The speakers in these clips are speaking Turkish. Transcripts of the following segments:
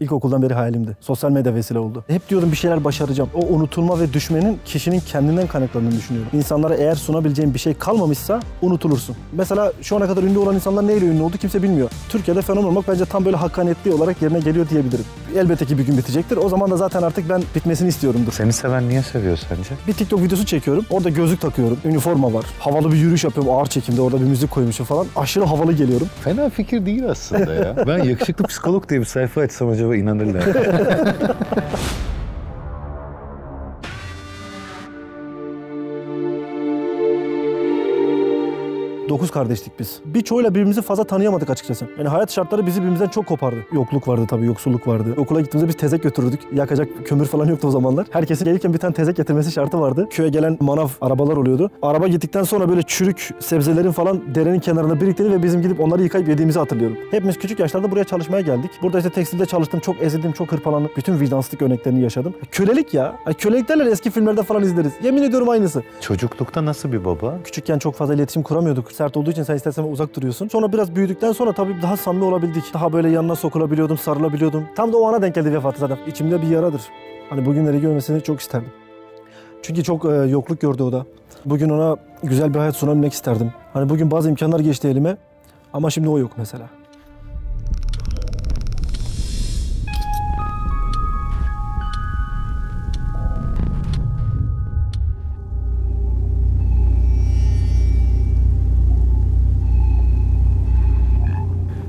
İlkokuldan beri hayalimdi. Sosyal medya vesile oldu. Hep diyordum bir şeyler başaracağım. O unutulma ve düşmenin kişinin kendinden kaynaklandığını düşünüyorum. İnsanlara eğer sunabileceğin bir şey kalmamışsa unutulursun. Mesela şu ana kadar ünlü olan insanlar neyle ünlü oldu kimse bilmiyor. Türkiye'de fenomen olmak bence tam böyle hakkaniyetli olarak yerine geliyor diyebilirim elbette ki bir gün bitecektir. O zaman da zaten artık ben bitmesini istiyorumdur. Seni seven niye seviyor sence? Bir TikTok videosu çekiyorum. Orada gözlük takıyorum. Üniforma var. Havalı bir yürüyüş yapıyorum ağır çekimde. Orada bir müzik koymuşum falan. Aşırı havalı geliyorum. Fena fikir değil aslında ya. ben yakışıklı psikolog diye bir sayfa açsam acaba inanırlar. Dokuz kardeştik biz. Birçoğuyla birbirimizi fazla tanıyamadık açıkçası. Yani hayat şartları bizi birbirimizden çok kopardı. Yokluk vardı tabii, yoksulluk vardı. Okula gittiğimizde biz tezek götürürdük. Yakacak kömür falan yoktu o zamanlar. Herkesin gelirken bir tane tezek getirmesi şartı vardı. Köye gelen manav arabalar oluyordu. Araba gittikten sonra böyle çürük sebzelerin falan derenin kenarına biriktirdi ve bizim gidip onları yıkayıp yediğimizi hatırlıyorum. Hepimiz küçük yaşlarda buraya çalışmaya geldik. Burada işte tekstilde çalıştım, çok ezildim, çok hırpalandım. Bütün vicdansızlık örneklerini yaşadım. Kölelik ya. Kölelik derler eski filmlerde falan izleriz. Yemin ediyorum aynısı. Çocuklukta nasıl bir baba? Küçükken çok fazla iletişim kuramıyorduk sert olduğu için sen istersen uzak duruyorsun. Sonra biraz büyüdükten sonra tabii daha samimi olabildik. Daha böyle yanına sokulabiliyordum, sarılabiliyordum. Tam da o ana denk geldi vefatı zaten. İçimde bir yaradır. Hani bugünleri görmesini çok isterdim. Çünkü çok e, yokluk gördü o da. Bugün ona güzel bir hayat sunabilmek isterdim. Hani bugün bazı imkanlar geçti elime ama şimdi o yok mesela.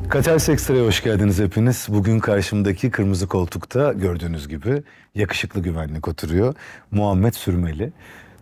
Katels Ekstra'ya hoş geldiniz hepiniz. Bugün karşımdaki kırmızı koltukta gördüğünüz gibi yakışıklı güvenlik oturuyor. Muhammed Sürmeli.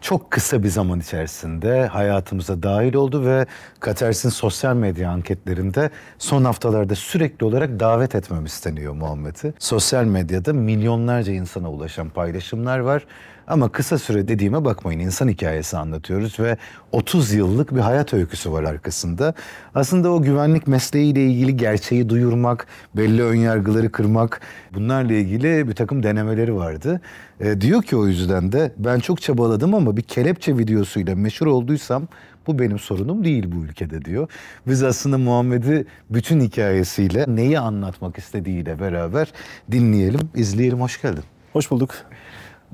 Çok kısa bir zaman içerisinde hayatımıza dahil oldu ve Katers'in sosyal medya anketlerinde son haftalarda sürekli olarak davet etmem isteniyor Muhammed'i. Sosyal medyada milyonlarca insana ulaşan paylaşımlar var ama kısa süre dediğime bakmayın insan hikayesi anlatıyoruz ve 30 yıllık bir hayat öyküsü var arkasında. Aslında o güvenlik mesleğiyle ilgili gerçeği duyurmak, belli önyargıları kırmak bunlarla ilgili bir takım denemeleri vardı. E, diyor ki o yüzden de ben çok çabaladım ama bir kelepçe videosuyla meşhur olduysam bu benim sorunum değil bu ülkede diyor. Biz aslında Muhammed'i bütün hikayesiyle neyi anlatmak istediğiyle beraber dinleyelim, izleyelim. Hoş geldin. Hoş bulduk.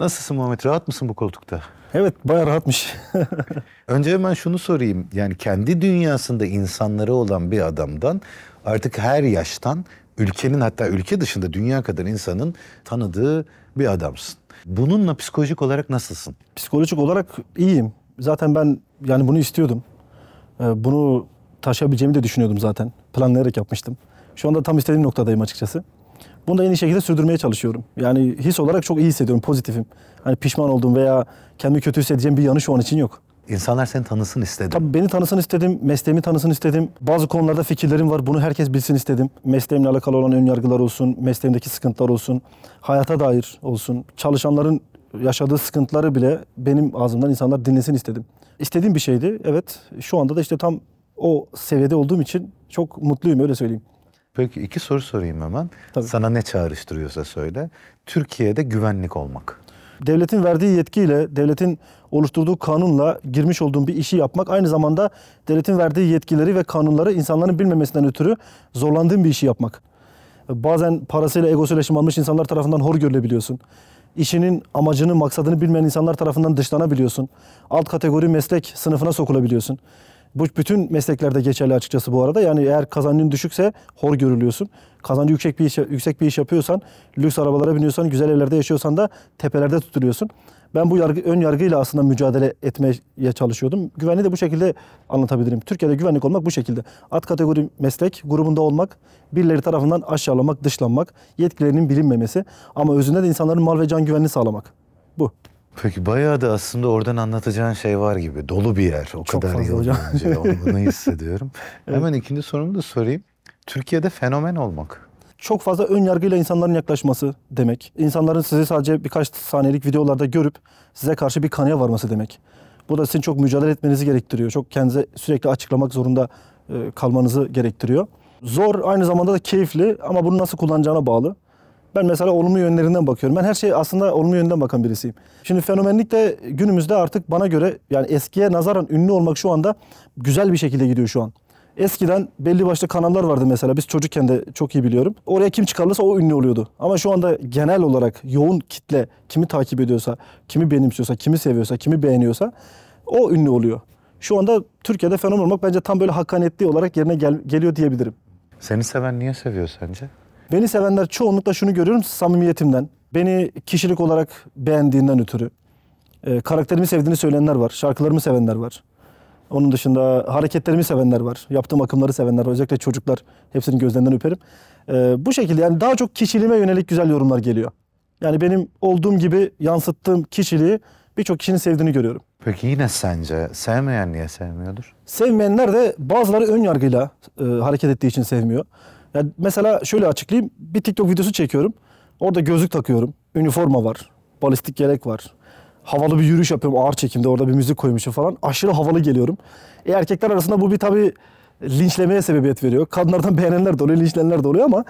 Nasılsın Muhammed? Rahat mısın bu koltukta? Evet bayağı rahatmış. Önce hemen şunu sorayım. Yani kendi dünyasında insanları olan bir adamdan artık her yaştan ülkenin hatta ülke dışında dünya kadar insanın tanıdığı bir adamsın. Bununla psikolojik olarak nasılsın? Psikolojik olarak iyiyim. Zaten ben yani bunu istiyordum. Ee, bunu taşıyabileceğimi de düşünüyordum zaten. Planlayarak yapmıştım. Şu anda tam istediğim noktadayım açıkçası. Bunu da en şekilde sürdürmeye çalışıyorum. Yani his olarak çok iyi hissediyorum, pozitifim. Hani pişman olduğum veya kendimi kötü hissedeceğim bir yanı şu an için yok. İnsanlar seni tanısın istedim. Tabii beni tanısın istedim, mesleğimi tanısın istedim. Bazı konularda fikirlerim var, bunu herkes bilsin istedim. Mesleğimle alakalı olan ön yargılar olsun, mesleğimdeki sıkıntılar olsun, hayata dair olsun. Çalışanların yaşadığı sıkıntıları bile benim ağzımdan insanlar dinlesin istedim. İstediğim bir şeydi, evet. Şu anda da işte tam o seviyede olduğum için çok mutluyum, öyle söyleyeyim. Peki iki soru sorayım hemen. Tabii. Sana ne çağrıştırıyorsa söyle. Türkiye'de güvenlik olmak. Devletin verdiği yetkiyle, devletin oluşturduğu kanunla girmiş olduğum bir işi yapmak aynı zamanda devletin verdiği yetkileri ve kanunları insanların bilmemesinden ötürü zorlandığım bir işi yapmak. Bazen parasıyla egosuyla şımarmış insanlar tarafından hor görülebiliyorsun İşinin amacını, maksadını bilmeyen insanlar tarafından dışlanabiliyorsun. Alt kategori meslek sınıfına sokulabiliyorsun. Bu bütün mesleklerde geçerli açıkçası bu arada. Yani eğer kazancın düşükse hor görülüyorsun. Kazancı yüksek bir iş, yüksek bir iş yapıyorsan, lüks arabalara biniyorsan, güzel evlerde yaşıyorsan da tepelerde tutuluyorsun. Ben bu yargı, ön yargıyla aslında mücadele etmeye çalışıyordum. Güvenliği de bu şekilde anlatabilirim. Türkiye'de güvenlik olmak bu şekilde. At kategori meslek grubunda olmak, birileri tarafından aşağılamak, dışlanmak, yetkilerinin bilinmemesi ama özünde de insanların mal ve can güvenliğini sağlamak. Bu. Peki bayağı da aslında oradan anlatacağın şey var gibi. Dolu bir yer. O Çok kadar fazla yıl hocam. önce onu hissediyorum. evet. Hemen ikinci sorumu da sorayım. Türkiye'de fenomen olmak. Çok fazla ön yargıyla insanların yaklaşması demek. İnsanların sizi sadece birkaç saniyelik videolarda görüp size karşı bir kanıya varması demek. Bu da sizin çok mücadele etmenizi gerektiriyor. Çok kendinize sürekli açıklamak zorunda e, kalmanızı gerektiriyor. Zor aynı zamanda da keyifli ama bunu nasıl kullanacağına bağlı. Ben mesela olumlu yönlerinden bakıyorum. Ben her şeyi aslında olumlu yönden bakan birisiyim. Şimdi fenomenlik de günümüzde artık bana göre yani eskiye nazaran ünlü olmak şu anda güzel bir şekilde gidiyor şu an. Eskiden belli başlı kanallar vardı mesela. Biz çocukken de çok iyi biliyorum. Oraya kim çıkarılırsa o ünlü oluyordu. Ama şu anda genel olarak yoğun kitle kimi takip ediyorsa, kimi benimsiyorsa, kimi seviyorsa, kimi beğeniyorsa o ünlü oluyor. Şu anda Türkiye'de fenomen olmak bence tam böyle hakkaniyetli olarak yerine gel- geliyor diyebilirim. Seni seven niye seviyor sence? Beni sevenler çoğunlukla şunu görüyorum samimiyetimden. Beni kişilik olarak beğendiğinden ötürü. E, karakterimi sevdiğini söyleyenler var. Şarkılarımı sevenler var. Onun dışında hareketlerimi sevenler var. Yaptığım akımları sevenler var. Özellikle çocuklar. Hepsinin gözlerinden öperim. E, bu şekilde yani daha çok kişiliğime yönelik güzel yorumlar geliyor. Yani benim olduğum gibi yansıttığım kişiliği birçok kişinin sevdiğini görüyorum. Peki yine sence sevmeyen niye sevmiyordur? Sevmeyenler de bazıları ön yargıyla e, hareket ettiği için sevmiyor. Yani mesela şöyle açıklayayım. Bir TikTok videosu çekiyorum. Orada gözlük takıyorum. Üniforma var. Balistik gerek var. Havalı bir yürüyüş yapıyorum ağır çekimde. Orada bir müzik koymuşum falan. Aşırı havalı geliyorum. E, erkekler arasında bu bir tabii linçlemeye sebebiyet veriyor. Kadınlardan beğenenler de oluyor, linçlenenler de oluyor ama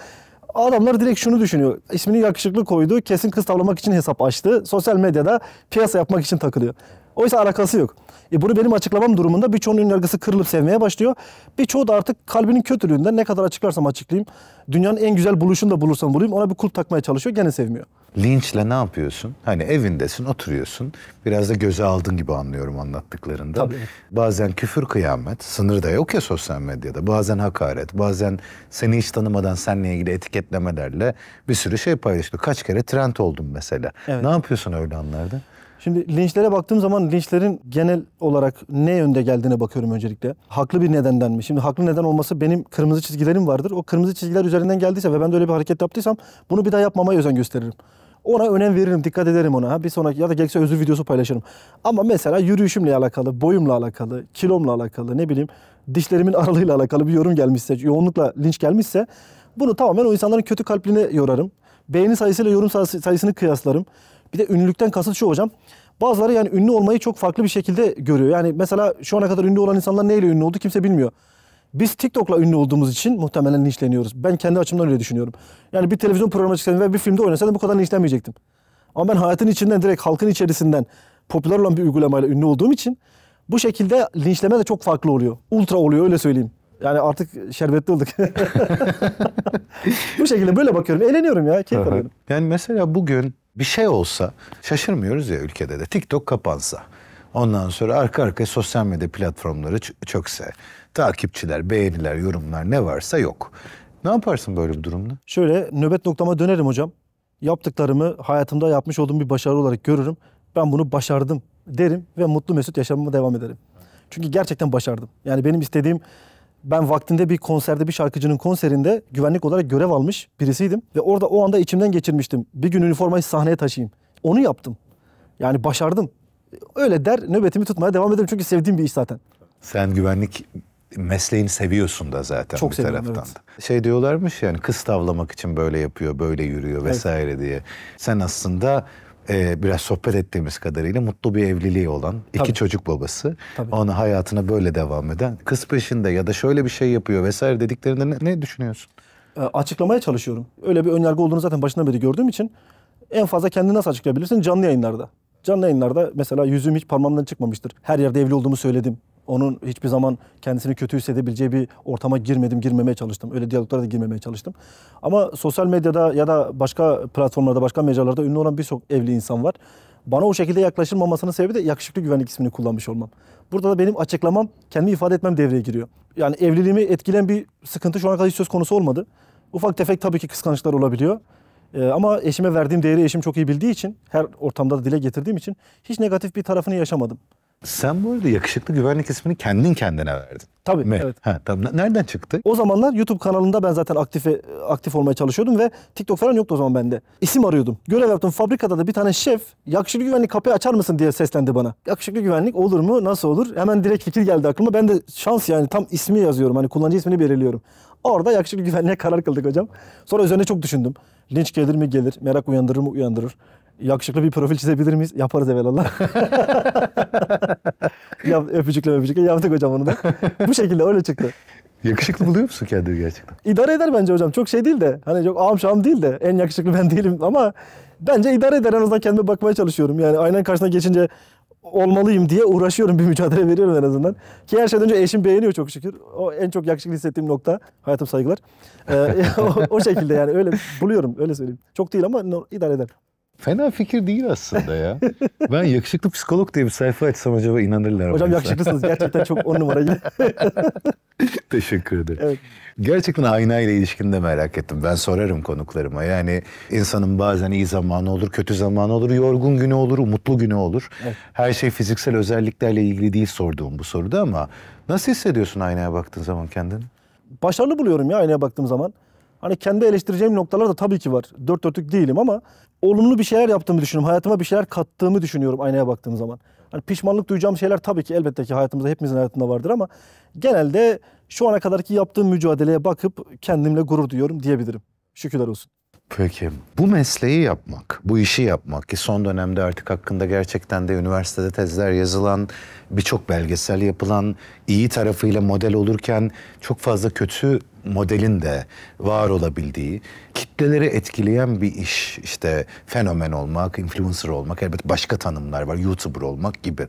Adamlar direkt şunu düşünüyor. İsmini yakışıklı koydu. Kesin kız tavlamak için hesap açtı. Sosyal medyada piyasa yapmak için takılıyor. Oysa alakası yok. E bunu benim açıklamam durumunda birçoğunun yargısı kırılıp sevmeye başlıyor. Birçoğu da artık kalbinin kötülüğünden ne kadar açıklarsam açıklayayım. Dünyanın en güzel buluşunu da bulursam bulayım ona bir kul takmaya çalışıyor gene sevmiyor linçle ne yapıyorsun? Hani evindesin, oturuyorsun. Biraz da göze aldın gibi anlıyorum anlattıklarında. Tabii. Bazen küfür kıyamet, sınır da yok ya sosyal medyada. Bazen hakaret, bazen seni hiç tanımadan seninle ilgili etiketlemelerle bir sürü şey paylaştı. Kaç kere trend oldum mesela. Evet. Ne yapıyorsun öyle anlarda? Şimdi linçlere baktığım zaman linçlerin genel olarak ne yönde geldiğine bakıyorum öncelikle. Haklı bir nedenden mi? Şimdi haklı neden olması benim kırmızı çizgilerim vardır. O kırmızı çizgiler üzerinden geldiyse ve ben de öyle bir hareket yaptıysam bunu bir daha yapmamaya özen gösteririm. Ona önem veririm, dikkat ederim ona. Bir sonraki ya da gerekirse özür videosu paylaşırım. Ama mesela yürüyüşümle alakalı, boyumla alakalı, kilomla alakalı, ne bileyim dişlerimin aralığıyla alakalı bir yorum gelmişse, yoğunlukla linç gelmişse bunu tamamen o insanların kötü kalpline yorarım. Beğeni sayısıyla yorum sayısını kıyaslarım. Bir de ünlülükten kasıt şu hocam. Bazıları yani ünlü olmayı çok farklı bir şekilde görüyor. Yani mesela şu ana kadar ünlü olan insanlar neyle ünlü oldu kimse bilmiyor. Biz TikTok'la ünlü olduğumuz için muhtemelen linçleniyoruz. Ben kendi açımdan öyle düşünüyorum. Yani bir televizyon programı çıksaydım ve bir filmde oynasaydım bu kadar linçlenmeyecektim. Ama ben hayatın içinden direkt halkın içerisinden popüler olan bir uygulamayla ünlü olduğum için bu şekilde linçleme de çok farklı oluyor. Ultra oluyor öyle söyleyeyim. Yani artık şerbetli olduk. bu şekilde böyle bakıyorum. Eğleniyorum ya. Keyif alıyorum. Yani mesela bugün bir şey olsa şaşırmıyoruz ya ülkede de. TikTok kapansa. Ondan sonra arka arkaya sosyal medya platformları çökse. Takipçiler, beğeniler, yorumlar ne varsa yok. Ne yaparsın böyle bir durumda? Şöyle nöbet noktama dönerim hocam. Yaptıklarımı hayatımda yapmış olduğum bir başarı olarak görürüm. Ben bunu başardım derim ve mutlu mesut yaşamıma devam ederim. Çünkü gerçekten başardım. Yani benim istediğim ben vaktinde bir konserde bir şarkıcının konserinde güvenlik olarak görev almış birisiydim. Ve orada o anda içimden geçirmiştim. Bir gün üniformayı sahneye taşıyayım. Onu yaptım. Yani başardım. Öyle der nöbetimi tutmaya devam ederim çünkü sevdiğim bir iş zaten. Sen güvenlik mesleğini seviyorsun da zaten Çok bir seviyorum, taraftan evet. da. Şey diyorlarmış yani kız tavlamak için böyle yapıyor, böyle yürüyor vesaire evet. diye. Sen aslında e, biraz sohbet ettiğimiz kadarıyla mutlu bir evliliği olan, iki Tabii. çocuk babası. Tabii. Ona hayatına böyle devam eden, kız peşinde ya da şöyle bir şey yapıyor vesaire dediklerinde ne, ne düşünüyorsun? E, açıklamaya çalışıyorum. Öyle bir önyargı olduğunu zaten başından beri gördüğüm için en fazla kendini nasıl açıklayabilirsin? Canlı yayınlarda. Canlı yayınlarda mesela yüzüm hiç parmağımdan çıkmamıştır. Her yerde evli olduğumu söyledim. Onun hiçbir zaman kendisini kötü hissedebileceği bir ortama girmedim, girmemeye çalıştım. Öyle diyaloglara da girmemeye çalıştım. Ama sosyal medyada ya da başka platformlarda, başka mecralarda ünlü olan birçok evli insan var. Bana o şekilde yaklaşılmamasının sebebi de yakışıklı güvenlik ismini kullanmış olmam. Burada da benim açıklamam, kendimi ifade etmem devreye giriyor. Yani evliliğimi etkilen bir sıkıntı şu ana kadar hiç söz konusu olmadı. Ufak tefek tabii ki kıskançlıklar olabiliyor. Ee, ama eşime verdiğim değeri eşim çok iyi bildiği için, her ortamda da dile getirdiğim için hiç negatif bir tarafını yaşamadım. Sen bu arada yakışıklı güvenlik ismini kendin kendine verdin. Tabii. Mi? Evet. Ha, tamam. Nereden çıktı? O zamanlar YouTube kanalında ben zaten aktif e, aktif olmaya çalışıyordum ve TikTok falan yoktu o zaman bende. İsim arıyordum. Görev yaptım. Fabrikada da bir tane şef yakışıklı güvenlik kapıyı açar mısın diye seslendi bana. Yakışıklı güvenlik olur mu? Nasıl olur? Hemen direkt fikir geldi aklıma. Ben de şans yani tam ismi yazıyorum. Hani kullanıcı ismini belirliyorum. Orada yakışıklı güvenliğe karar kıldık hocam. Sonra üzerine çok düşündüm. Linç gelir mi gelir? Merak uyandırır mı uyandırır? yakışıklı bir profil çizebilir miyiz? Yaparız evelallah. Yap, öpücükle öpücükle yaptık hocam onu da. Bu şekilde öyle çıktı. Yakışıklı buluyor musun kendini gerçekten? İdare eder bence hocam. Çok şey değil de. Hani çok ağam şam değil de. En yakışıklı ben değilim ama bence idare eder. En azından kendime bakmaya çalışıyorum. Yani aynen karşısına geçince olmalıyım diye uğraşıyorum. Bir mücadele veriyorum en azından. Ki her şeyden önce eşim beğeniyor çok şükür. O en çok yakışıklı hissettiğim nokta. Hayatım saygılar. Ee, o, o şekilde yani öyle buluyorum. Öyle söyleyeyim. Çok değil ama idare eder. Fena fikir değil aslında ya. ben yakışıklı psikolog diye bir sayfa açsam acaba inanırlar mı? Hocam yakışıklısınız. Gerçekten çok on numara Teşekkür ederim. Evet. Gerçekten aynayla ilişkinde merak ettim. Ben sorarım konuklarıma. Yani insanın bazen iyi zamanı olur, kötü zamanı olur, yorgun günü olur, mutlu günü olur. Evet. Her şey fiziksel özelliklerle ilgili değil sorduğum bu soruda ama nasıl hissediyorsun aynaya baktığın zaman kendini? Başarılı buluyorum ya aynaya baktığım zaman. Hani kendi eleştireceğim noktalar da tabii ki var. Dört dörtlük değilim ama olumlu bir şeyler yaptığımı düşünüyorum. Hayatıma bir şeyler kattığımı düşünüyorum aynaya baktığım zaman. Hani pişmanlık duyacağım şeyler tabii ki elbette ki hayatımızda hepimizin hayatında vardır ama genelde şu ana kadarki yaptığım mücadeleye bakıp kendimle gurur duyuyorum diyebilirim. Şükürler olsun. Peki. Bu mesleği yapmak, bu işi yapmak ki son dönemde artık hakkında gerçekten de üniversitede tezler yazılan, birçok belgesel yapılan, iyi tarafıyla model olurken çok fazla kötü modelin de var olabildiği, kitleleri etkileyen bir iş. işte fenomen olmak, influencer olmak, elbet başka tanımlar var, YouTuber olmak gibi.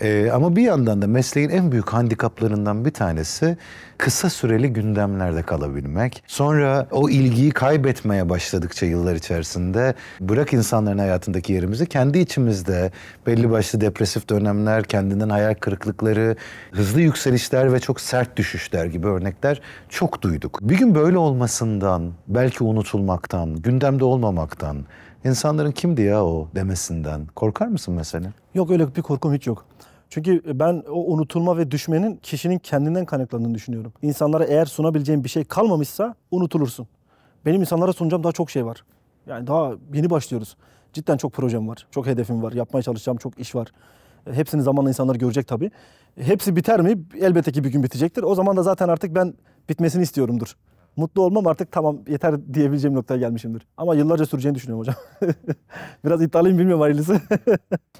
Ee, ama bir yandan da mesleğin en büyük handikaplarından bir tanesi kısa süreli gündemlerde kalabilmek. Sonra o ilgiyi kaybetmeye başladıkça yıllar içerisinde bırak insanların hayatındaki yerimizi kendi içimizde belli başlı depresif dönemler, kendinden hayal kırıklıkları, hızlı yükselişler ve çok sert düşüşler gibi örnekler çok duyduk. Bir gün böyle olmasından, belki unutulmaktan, gündemde olmamaktan, insanların kimdi ya o demesinden korkar mısın mesela? Yok öyle bir korkum hiç yok. Çünkü ben o unutulma ve düşmenin kişinin kendinden kaynaklandığını düşünüyorum. İnsanlara eğer sunabileceğin bir şey kalmamışsa unutulursun. Benim insanlara sunacağım daha çok şey var. Yani daha yeni başlıyoruz. Cidden çok projem var. Çok hedefim var. Yapmaya çalışacağım çok iş var. E, hepsini zamanla insanlar görecek tabii. Hepsi biter mi? Elbette ki bir gün bitecektir. O zaman da zaten artık ben bitmesini istiyorumdur mutlu olmam artık tamam yeter diyebileceğim noktaya gelmişimdir. Ama yıllarca süreceğini düşünüyorum hocam. Biraz iddialıyım bilmiyorum hayırlısı.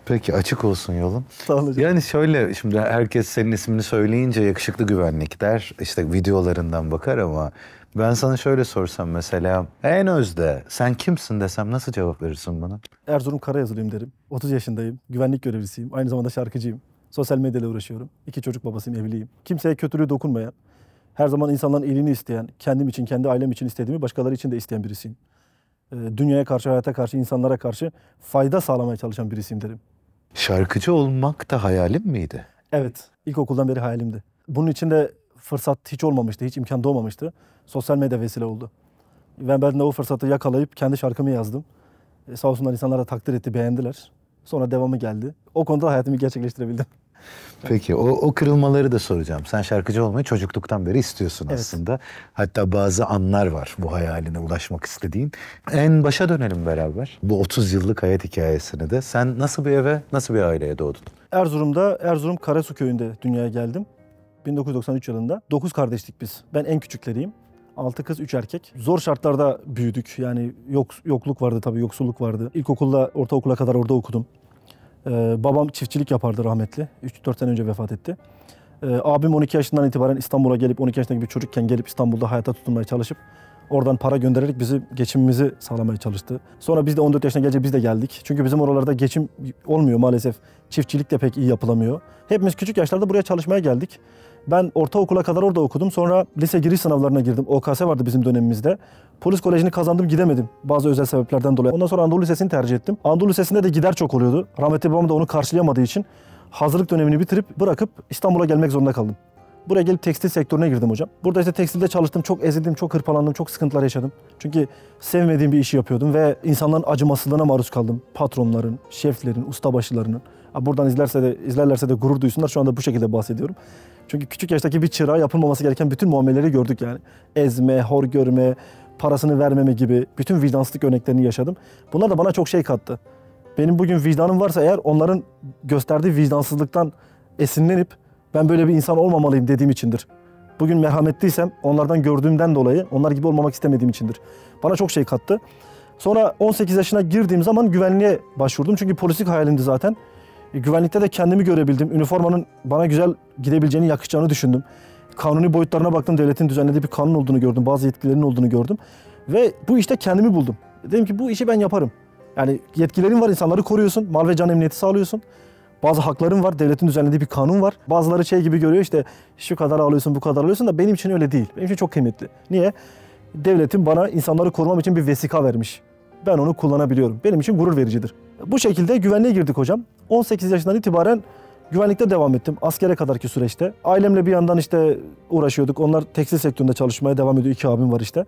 Peki açık olsun yolun. Sağ olun Yani şöyle şimdi herkes senin ismini söyleyince yakışıklı güvenlik der. İşte videolarından bakar ama ben sana şöyle sorsam mesela en özde sen kimsin desem nasıl cevap verirsin bana? Erzurum Karayazılıyım derim. 30 yaşındayım. Güvenlik görevlisiyim. Aynı zamanda şarkıcıyım. Sosyal medyayla uğraşıyorum. İki çocuk babasıyım, evliyim. Kimseye kötülüğü dokunmayan, her zaman insanların iyiliğini isteyen, kendim için, kendi ailem için istediğimi başkaları için de isteyen birisiyim. E, dünyaya karşı, hayata karşı, insanlara karşı fayda sağlamaya çalışan birisiyim derim. Şarkıcı olmak da hayalim miydi? Evet, ilkokuldan beri hayalimdi. Bunun için de fırsat hiç olmamıştı, hiç imkan doğmamıştı. Sosyal medya vesile oldu. Ve ben de o fırsatı yakalayıp kendi şarkımı yazdım. E, sağ olsunlar insanlar da takdir etti, beğendiler. Sonra devamı geldi. O konuda hayatımı gerçekleştirebildim. Peki o, o kırılmaları da soracağım. Sen şarkıcı olmayı çocukluktan beri istiyorsun evet. aslında. Hatta bazı anlar var bu hayaline ulaşmak istediğin. En başa dönelim beraber. Bu 30 yıllık hayat hikayesini de. Sen nasıl bir eve, nasıl bir aileye doğdun? Erzurum'da, Erzurum Karasu köyünde dünyaya geldim. 1993 yılında. 9 kardeşlik biz. Ben en küçükleriyim. 6 kız 3 erkek. Zor şartlarda büyüdük. Yani yok, yokluk vardı tabii, yoksulluk vardı. İlkokulda ortaokula kadar orada okudum. Ee, babam çiftçilik yapardı rahmetli. 3-4 sene önce vefat etti. Ee, abim 12 yaşından itibaren İstanbul'a gelip 12 yaşındaki bir çocukken gelip İstanbul'da hayata tutunmaya çalışıp oradan para göndererek bizi geçimimizi sağlamaya çalıştı. Sonra biz de 14 yaşına gelince biz de geldik. Çünkü bizim oralarda geçim olmuyor maalesef. Çiftçilik de pek iyi yapılamıyor. Hepimiz küçük yaşlarda buraya çalışmaya geldik. Ben ortaokula kadar orada okudum. Sonra lise giriş sınavlarına girdim. OKS vardı bizim dönemimizde. Polis kolejini kazandım gidemedim bazı özel sebeplerden dolayı. Ondan sonra Anadolu Lisesi'ni tercih ettim. Anadolu Lisesi'nde de gider çok oluyordu. Rahmetli babam da onu karşılayamadığı için hazırlık dönemini bitirip bırakıp İstanbul'a gelmek zorunda kaldım. Buraya gelip tekstil sektörüne girdim hocam. Burada işte tekstilde çalıştım, çok ezildim, çok hırpalandım, çok sıkıntılar yaşadım. Çünkü sevmediğim bir işi yapıyordum ve insanların acımasızlığına maruz kaldım. Patronların, şeflerin, ustabaşılarının. Buradan izlerse de, izlerlerse de gurur duysunlar. Şu anda bu şekilde bahsediyorum. Çünkü küçük yaştaki bir çırağa yapılmaması gereken bütün muameleleri gördük yani. Ezme, hor görme, parasını vermeme gibi bütün vicdansızlık örneklerini yaşadım. Bunlar da bana çok şey kattı. Benim bugün vicdanım varsa eğer onların gösterdiği vicdansızlıktan esinlenip ben böyle bir insan olmamalıyım dediğim içindir. Bugün merhametliysem onlardan gördüğümden dolayı onlar gibi olmamak istemediğim içindir. Bana çok şey kattı. Sonra 18 yaşına girdiğim zaman güvenliğe başvurdum. Çünkü polislik hayalimdi zaten. E, güvenlikte de kendimi görebildim. Üniformanın bana güzel gidebileceğini, yakışacağını düşündüm. Kanuni boyutlarına baktım. Devletin düzenlediği bir kanun olduğunu gördüm. Bazı yetkilerin olduğunu gördüm. Ve bu işte kendimi buldum. Dedim ki bu işi ben yaparım. Yani yetkilerin var, insanları koruyorsun, mal ve can emniyeti sağlıyorsun. Bazı hakların var, devletin düzenlediği bir kanun var. Bazıları şey gibi görüyor işte şu kadar alıyorsun, bu kadar alıyorsun da benim için öyle değil. Benim için çok kıymetli. Niye? Devletin bana insanları korumam için bir vesika vermiş. Ben onu kullanabiliyorum. Benim için gurur vericidir. Bu şekilde güvenliğe girdik hocam. 18 yaşından itibaren güvenlikte devam ettim askere kadarki süreçte. Ailemle bir yandan işte uğraşıyorduk. Onlar tekstil sektöründe çalışmaya devam ediyor. İki abim var işte.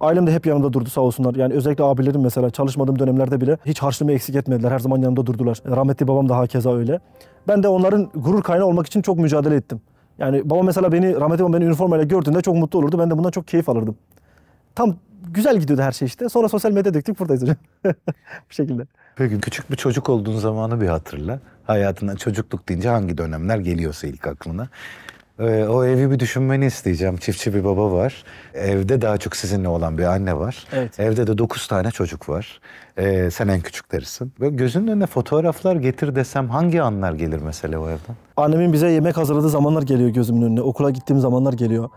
Ailem de hep yanımda durdu sağ olsunlar. Yani özellikle abilerim mesela çalışmadığım dönemlerde bile hiç harçlığımı eksik etmediler. Her zaman yanımda durdular. Rahmetli babam da hakeza öyle. Ben de onların gurur kaynağı olmak için çok mücadele ettim. Yani baba mesela beni, rahmetli babam beni üniformayla gördüğünde çok mutlu olurdu. Ben de bundan çok keyif alırdım. Tam güzel gidiyordu her şey işte. Sonra sosyal medyaya döktük buradayız hocam. Bu şekilde. Peki küçük bir çocuk olduğun zamanı bir hatırla. Hayatından çocukluk deyince hangi dönemler geliyorsa ilk aklına. Ee, o evi bir düşünmeni isteyeceğim. Çiftçi bir baba var. Evde daha çok sizinle olan bir anne var. Evet. Evde de dokuz tane çocuk var. Ee, sen en küçüklerisin. Böyle gözünün önüne fotoğraflar getir desem hangi anlar gelir mesela o evden? Annemin bize yemek hazırladığı zamanlar geliyor gözümün önüne. Okula gittiğim zamanlar geliyor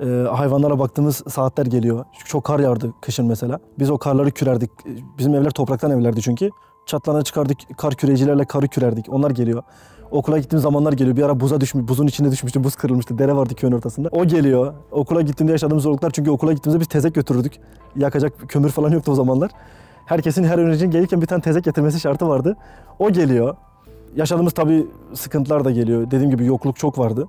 e, hayvanlara baktığımız saatler geliyor. Çünkü çok kar yağardı kışın mesela. Biz o karları kürerdik. Ee, bizim evler topraktan evlerdi çünkü. Çatlarına çıkardık kar kürecilerle karı kürerdik. Onlar geliyor. Okula gittiğim zamanlar geliyor. Bir ara buza düşmüş, buzun içinde düşmüştü, Buz kırılmıştı. Dere vardı köyün ortasında. O geliyor. Okula gittiğimde yaşadığımız zorluklar. Çünkü okula gittiğimizde biz tezek götürürdük. Yakacak kömür falan yoktu o zamanlar. Herkesin her öğrencinin gelirken bir tane tezek getirmesi şartı vardı. O geliyor. Yaşadığımız tabii sıkıntılar da geliyor. Dediğim gibi yokluk çok vardı.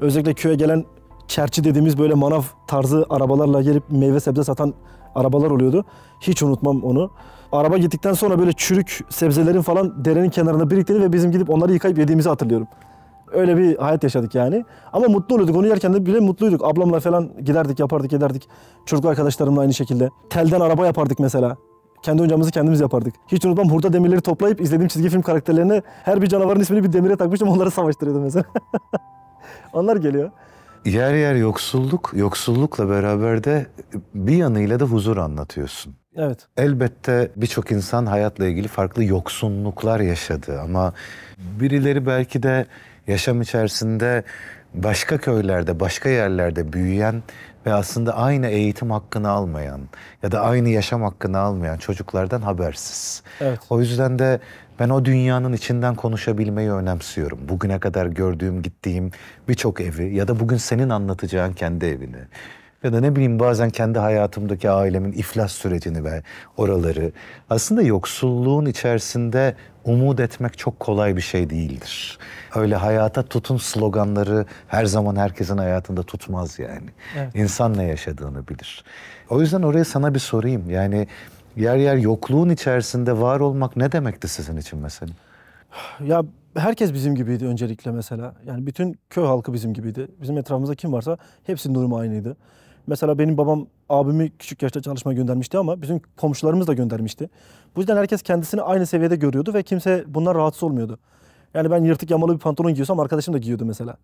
Özellikle köye gelen Çerçi dediğimiz böyle manav tarzı arabalarla gelip meyve sebze satan arabalar oluyordu. Hiç unutmam onu. Araba gittikten sonra böyle çürük sebzelerin falan derenin kenarında biriktiğini ve bizim gidip onları yıkayıp yediğimizi hatırlıyorum. Öyle bir hayat yaşadık yani. Ama mutlu oluyorduk. Onu yerken de bile mutluyduk. Ablamla falan giderdik, yapardık, ederdik. Çocuk arkadaşlarımla aynı şekilde. Telden araba yapardık mesela. Kendi oyuncağımızı kendimiz yapardık. Hiç unutmam hurda demirleri toplayıp izlediğim çizgi film karakterlerine her bir canavarın ismini bir demire takmıştım. Onları savaştırıyordum mesela. Onlar geliyor yer yer yoksulluk, yoksullukla beraber de bir yanıyla da huzur anlatıyorsun. Evet. Elbette birçok insan hayatla ilgili farklı yoksunluklar yaşadı ama birileri belki de yaşam içerisinde başka köylerde, başka yerlerde büyüyen ve aslında aynı eğitim hakkını almayan ya da aynı yaşam hakkını almayan çocuklardan habersiz. Evet. O yüzden de ben o dünyanın içinden konuşabilmeyi önemsiyorum. Bugüne kadar gördüğüm, gittiğim birçok evi ya da bugün senin anlatacağın kendi evini ya da ne bileyim bazen kendi hayatımdaki ailemin iflas sürecini ve oraları aslında yoksulluğun içerisinde umut etmek çok kolay bir şey değildir. Öyle hayata tutun sloganları her zaman herkesin hayatında tutmaz yani. Evet. İnsan ne yaşadığını bilir. O yüzden oraya sana bir sorayım. Yani yer yer yokluğun içerisinde var olmak ne demekti sizin için mesela? Ya herkes bizim gibiydi öncelikle mesela. Yani bütün köy halkı bizim gibiydi. Bizim etrafımızda kim varsa hepsinin durumu aynıydı. Mesela benim babam abimi küçük yaşta çalışmaya göndermişti ama bütün komşularımız da göndermişti. Bu yüzden herkes kendisini aynı seviyede görüyordu ve kimse bundan rahatsız olmuyordu. Yani ben yırtık yamalı bir pantolon giyiyorsam arkadaşım da giyiyordu mesela.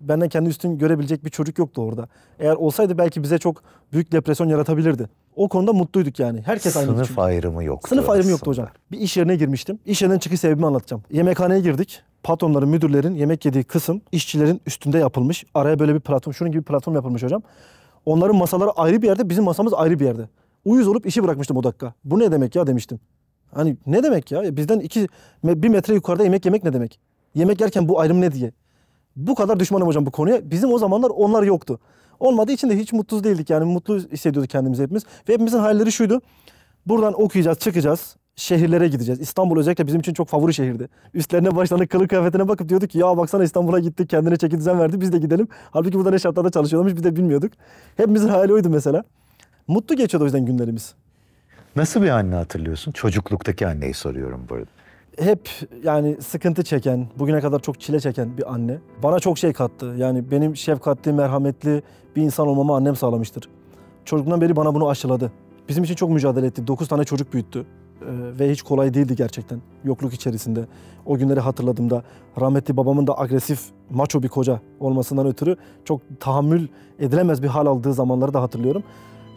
Benden kendi üstün görebilecek bir çocuk yoktu orada. Eğer olsaydı belki bize çok büyük depresyon yaratabilirdi. O konuda mutluyduk yani. Herkes aynı. Sınıf çünkü. ayrımı yoktu. Sınıf aslında. ayrımı yoktu hocam. Bir iş yerine girmiştim. İş yerinden çıkış sebebimi anlatacağım. Yemekhaneye girdik. Patronların, müdürlerin yemek yediği kısım işçilerin üstünde yapılmış. Araya böyle bir platform, şunun gibi bir platform yapılmış hocam. Onların masaları ayrı bir yerde, bizim masamız ayrı bir yerde. Uyuz olup işi bırakmıştım o dakika. Bu ne demek ya demiştim. Hani ne demek ya? Bizden iki, bir metre yukarıda yemek yemek ne demek? Yemek yerken bu ayrım ne diye? Bu kadar düşmanım hocam bu konuya. Bizim o zamanlar onlar yoktu. Olmadığı için de hiç mutsuz değildik yani mutlu hissediyorduk kendimizi hepimiz. Ve hepimizin hayalleri şuydu. Buradan okuyacağız, çıkacağız şehirlere gideceğiz. İstanbul özellikle bizim için çok favori şehirdi. Üstlerine başlarına kılık kıyafetine bakıp diyorduk ki ya baksana İstanbul'a gittik kendine çeki düzen verdi biz de gidelim. Halbuki burada ne şartlarda çalışıyorlarmış biz de bilmiyorduk. Hepimizin hayali oydu mesela. Mutlu geçiyordu o yüzden günlerimiz. Nasıl bir anne hatırlıyorsun? Çocukluktaki anneyi soruyorum bu arada. Hep yani sıkıntı çeken, bugüne kadar çok çile çeken bir anne. Bana çok şey kattı. Yani benim şefkatli, merhametli bir insan olmamı annem sağlamıştır. Çocukluğumdan beri bana bunu aşıladı. Bizim için çok mücadele etti. 9 tane çocuk büyüttü. Ee, ve hiç kolay değildi gerçekten yokluk içerisinde. O günleri hatırladığımda rahmetli babamın da agresif maço bir koca olmasından ötürü çok tahammül edilemez bir hal aldığı zamanları da hatırlıyorum.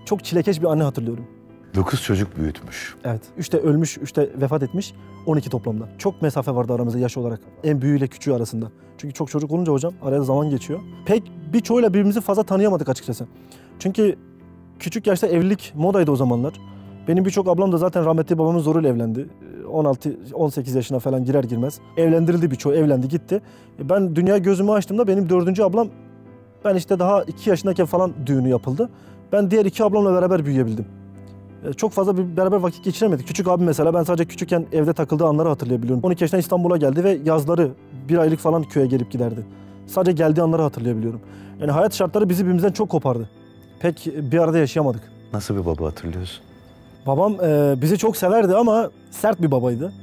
Çok çilekeş bir anne hatırlıyorum. 9 çocuk büyütmüş. Evet. 3'te ölmüş, 3'te vefat etmiş. 12 toplamda. Çok mesafe vardı aramızda yaş olarak. En büyüğüyle küçüğü arasında. Çünkü çok çocuk olunca hocam araya zaman geçiyor. Pek birçoğuyla birbirimizi fazla tanıyamadık açıkçası. Çünkü küçük yaşta evlilik modaydı o zamanlar. Benim birçok ablam da zaten rahmetli babamın zoruyla evlendi. 16-18 ee, yaşına falan girer girmez. Evlendirildi birçoğu, evlendi gitti. E, ben dünya gözümü açtığımda benim dördüncü ablam, ben işte daha 2 yaşındayken falan düğünü yapıldı. Ben diğer iki ablamla beraber büyüyebildim. E, çok fazla bir beraber vakit geçiremedik. Küçük abim mesela ben sadece küçükken evde takıldığı anları hatırlayabiliyorum. 12 yaşında İstanbul'a geldi ve yazları bir aylık falan köye gelip giderdi. Sadece geldiği anları hatırlayabiliyorum. Yani hayat şartları bizi birbirimizden çok kopardı. Pek bir arada yaşayamadık. Nasıl bir baba hatırlıyorsun? Babam e, bizi çok severdi ama sert bir babaydı.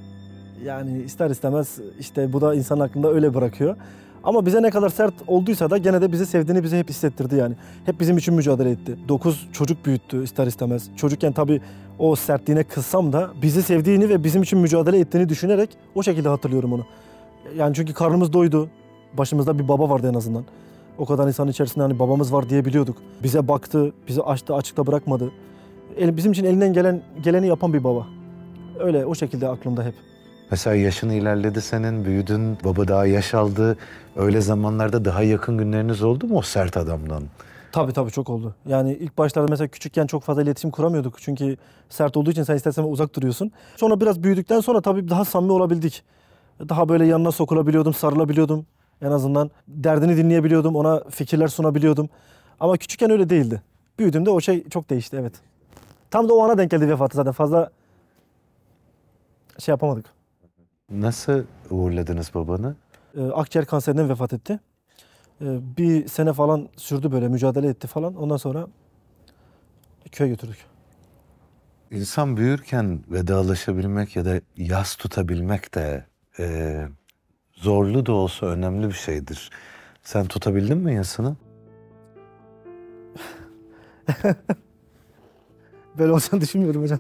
Yani ister istemez işte bu da insan aklında öyle bırakıyor. Ama bize ne kadar sert olduysa da gene de bize sevdiğini bize hep hissettirdi yani. Hep bizim için mücadele etti. Dokuz çocuk büyüttü ister istemez. Çocukken tabii o sertliğine kızsam da bizi sevdiğini ve bizim için mücadele ettiğini düşünerek o şekilde hatırlıyorum onu. Yani çünkü karnımız doydu. Başımızda bir baba vardı en azından. O kadar insan içerisinde hani babamız var diyebiliyorduk. Bize baktı, bizi açtı, açıkta bırakmadı bizim için elinden gelen geleni yapan bir baba. Öyle o şekilde aklımda hep. Mesela yaşın ilerledi senin, büyüdün, baba daha yaş aldı. Öyle zamanlarda daha yakın günleriniz oldu mu o sert adamdan? Tabii tabii çok oldu. Yani ilk başlarda mesela küçükken çok fazla iletişim kuramıyorduk. Çünkü sert olduğu için sen istersen uzak duruyorsun. Sonra biraz büyüdükten sonra tabii daha samimi olabildik. Daha böyle yanına sokulabiliyordum, sarılabiliyordum. En azından derdini dinleyebiliyordum, ona fikirler sunabiliyordum. Ama küçükken öyle değildi. Büyüdüğümde o şey çok değişti evet. Tam da o ana denk geldi vefatı zaten. Fazla şey yapamadık. Nasıl uğurladınız babanı? Ee, akciğer kanserinden vefat etti. Ee, bir sene falan sürdü böyle mücadele etti falan. Ondan sonra köye götürdük. İnsan büyürken vedalaşabilmek ya da yas tutabilmek de e, zorlu da olsa önemli bir şeydir. Sen tutabildin mi yasını? Böyle olacağını düşünmüyordum hocam.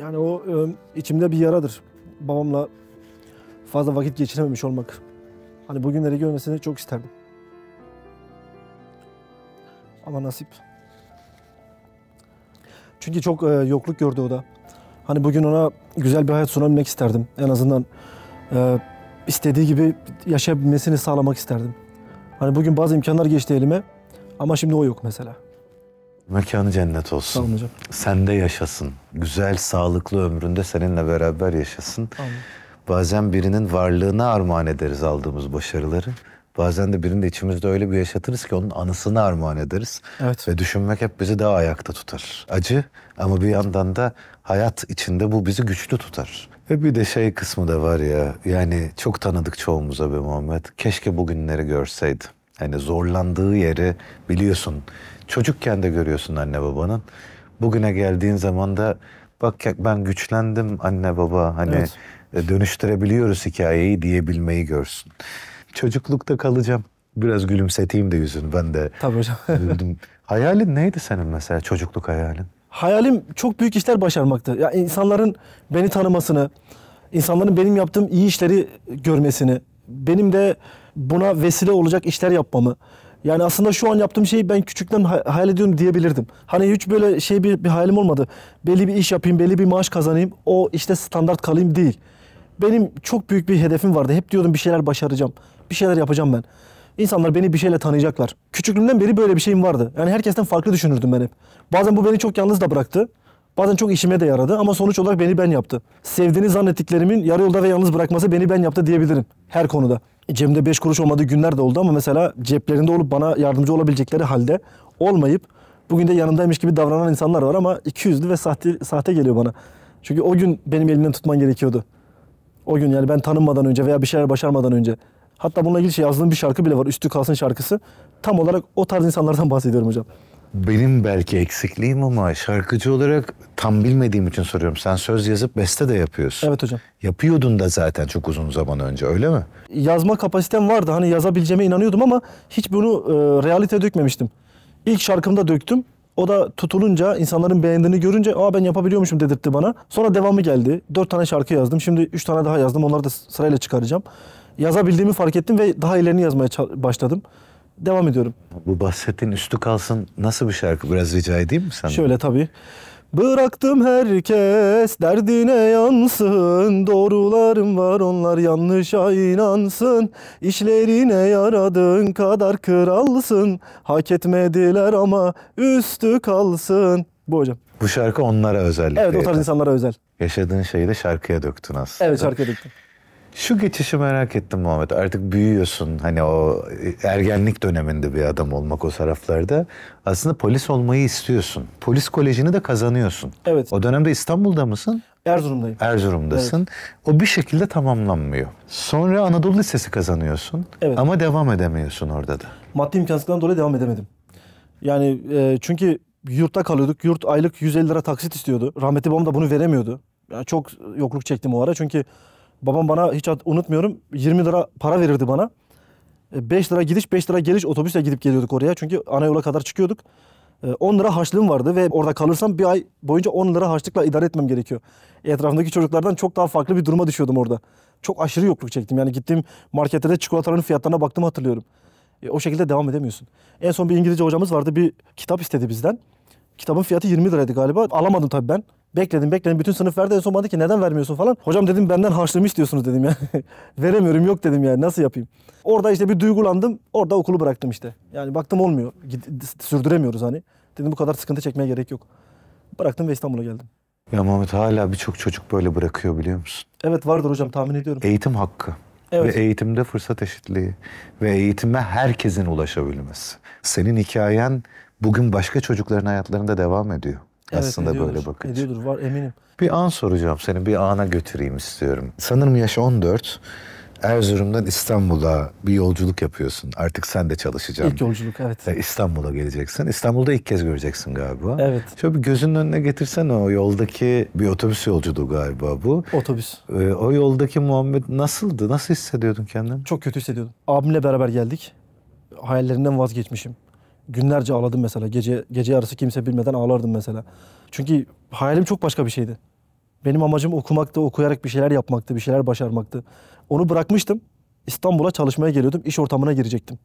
Yani o e, içimde bir yaradır. Babamla fazla vakit geçirememiş olmak. Hani bugünleri görmesini çok isterdim. Ama nasip. Çünkü çok e, yokluk gördü o da. Hani bugün ona güzel bir hayat sunabilmek isterdim. En azından e, istediği gibi yaşayabilmesini sağlamak isterdim. Hani bugün bazı imkanlar geçti elime ama şimdi o yok mesela. Mekanı cennet olsun. Tamam hocam. de yaşasın. Güzel, sağlıklı ömründe seninle beraber yaşasın. Tamam. Bazen birinin varlığına armağan ederiz aldığımız başarıları. Bazen de birinde içimizde öyle bir yaşatırız ki onun anısını armağan ederiz. Evet. Ve düşünmek hep bizi daha ayakta tutar. Acı ama bir yandan da hayat içinde bu bizi güçlü tutar. Ve bir de şey kısmı da var ya yani çok tanıdık çoğumuza be Muhammed. Keşke bugünleri görseydi. Hani zorlandığı yeri biliyorsun. Çocukken de görüyorsun anne babanın. Bugüne geldiğin zaman da bak ya ben güçlendim anne baba hani evet. E, dönüştürebiliyoruz hikayeyi diyebilmeyi görsün çocuklukta kalacağım. Biraz gülümseteyim de yüzünü ben de. Tabii hocam. Güldüm. Hayalin neydi senin mesela çocukluk hayalin? Hayalim çok büyük işler başarmaktı. Ya insanların beni tanımasını, insanların benim yaptığım iyi işleri görmesini, benim de buna vesile olacak işler yapmamı. Yani aslında şu an yaptığım şeyi ben küçükten hayal ediyorum diyebilirdim. Hani hiç böyle şey bir, bir hayalim olmadı. Belli bir iş yapayım, belli bir maaş kazanayım, o işte standart kalayım değil. Benim çok büyük bir hedefim vardı. Hep diyordum bir şeyler başaracağım bir şeyler yapacağım ben. İnsanlar beni bir şeyle tanıyacaklar. Küçüklüğümden beri böyle bir şeyim vardı. Yani herkesten farklı düşünürdüm ben hep. Bazen bu beni çok yalnız da bıraktı. Bazen çok işime de yaradı ama sonuç olarak beni ben yaptı. Sevdiğini zannettiklerimin yarı yolda ve yalnız bırakması beni ben yaptı diyebilirim. Her konuda. E, Cem'de 5 kuruş olmadığı günler de oldu ama mesela ceplerinde olup bana yardımcı olabilecekleri halde olmayıp bugün de yanındaymış gibi davranan insanlar var ama iki yüzlü ve sahte, sahte geliyor bana. Çünkü o gün benim elimden tutman gerekiyordu. O gün yani ben tanınmadan önce veya bir şeyler başarmadan önce. Hatta bununla ilgili şey yazdığım bir şarkı bile var. Üstü kalsın şarkısı. Tam olarak o tarz insanlardan bahsediyorum hocam. Benim belki eksikliğim ama şarkıcı olarak tam bilmediğim için soruyorum. Sen söz yazıp beste de yapıyorsun. Evet hocam. Yapıyordun da zaten çok uzun zaman önce öyle mi? Yazma kapasitem vardı. Hani yazabileceğime inanıyordum ama hiç bunu e, realiteye dökmemiştim. İlk şarkımda döktüm. O da tutulunca, insanların beğendiğini görünce aa ben yapabiliyormuşum dedirtti bana. Sonra devamı geldi. Dört tane şarkı yazdım. Şimdi üç tane daha yazdım. Onları da sırayla çıkaracağım yazabildiğimi fark ettim ve daha ilerini yazmaya başladım. Devam ediyorum. Bu bahsettiğin üstü kalsın nasıl bir şarkı biraz rica edeyim mi sen? Şöyle tabii. Bıraktım herkes derdine yansın Doğrularım var onlar yanlışa inansın İşlerine yaradığın kadar kralsın Hak etmediler ama üstü kalsın Bu hocam. Bu şarkı onlara özel. Evet o tarz insanlara özel. Yaşadığın şeyi de şarkıya döktün aslında. Evet şarkıya döktüm. Şu geçişi merak ettim Muhammed. Artık büyüyorsun hani o ergenlik döneminde bir adam olmak o taraflarda. Aslında polis olmayı istiyorsun. Polis kolejini de kazanıyorsun. Evet. O dönemde İstanbul'da mısın? Erzurum'dayım. Erzurum'dasın. Evet. O bir şekilde tamamlanmıyor. Sonra Anadolu Lisesi kazanıyorsun. Evet. Ama devam edemiyorsun orada da. Maddi imkansızlıktan dolayı devam edemedim. Yani e, çünkü yurtta kalıyorduk. Yurt aylık 150 lira taksit istiyordu. Rahmetli babam da bunu veremiyordu. Yani çok yokluk çektim o ara. Çünkü Babam bana hiç unutmuyorum 20 lira para verirdi bana. 5 e, lira gidiş 5 lira geliş otobüsle gidip geliyorduk oraya. Çünkü ana yola kadar çıkıyorduk. 10 e, lira harçlığım vardı ve orada kalırsam bir ay boyunca 10 lira harçlıkla idare etmem gerekiyor. E, Etrafındaki çocuklardan çok daha farklı bir duruma düşüyordum orada. Çok aşırı yokluk çektim. Yani gittiğim markette de çikolataların fiyatlarına baktım hatırlıyorum. E, o şekilde devam edemiyorsun. En son bir İngilizce hocamız vardı. Bir kitap istedi bizden. Kitabın fiyatı 20 liraydı galiba. Alamadım tabii ben. Bekledim bekledim. Bütün sınıf verdi. En son bana ki neden vermiyorsun falan. Hocam dedim benden harçlığımı istiyorsunuz dedim ya. Veremiyorum yok dedim yani nasıl yapayım. Orada işte bir duygulandım. Orada okulu bıraktım işte. Yani baktım olmuyor. Sürdüremiyoruz hani. Dedim bu kadar sıkıntı çekmeye gerek yok. Bıraktım ve İstanbul'a geldim. Ya Mehmet hala birçok çocuk böyle bırakıyor biliyor musun? Evet vardır hocam tahmin ediyorum. Eğitim hakkı. Evet. Ve eğitimde fırsat eşitliği ve eğitime herkesin ulaşabilmesi. Senin hikayen bugün başka çocukların hayatlarında devam ediyor. Evet, aslında ediyordur, böyle bakınca. Ediyordur var eminim. Bir an soracağım seni bir ana götüreyim istiyorum. Sanırım yaş 14. Erzurum'dan İstanbul'a bir yolculuk yapıyorsun. Artık sen de çalışacaksın. İlk yolculuk evet. E, İstanbul'a geleceksin. İstanbul'da ilk kez göreceksin galiba. Evet. Şöyle bir gözünün önüne getirsen o yoldaki bir otobüs yolculuğu galiba bu. Otobüs. Ee, o yoldaki Muhammed nasıldı? Nasıl hissediyordun kendini? Çok kötü hissediyordum. Abimle beraber geldik. Hayallerinden vazgeçmişim günlerce ağladım mesela. Gece gece yarısı kimse bilmeden ağlardım mesela. Çünkü hayalim çok başka bir şeydi. Benim amacım okumaktı, okuyarak bir şeyler yapmaktı, bir şeyler başarmaktı. Onu bırakmıştım. İstanbul'a çalışmaya geliyordum, iş ortamına girecektim.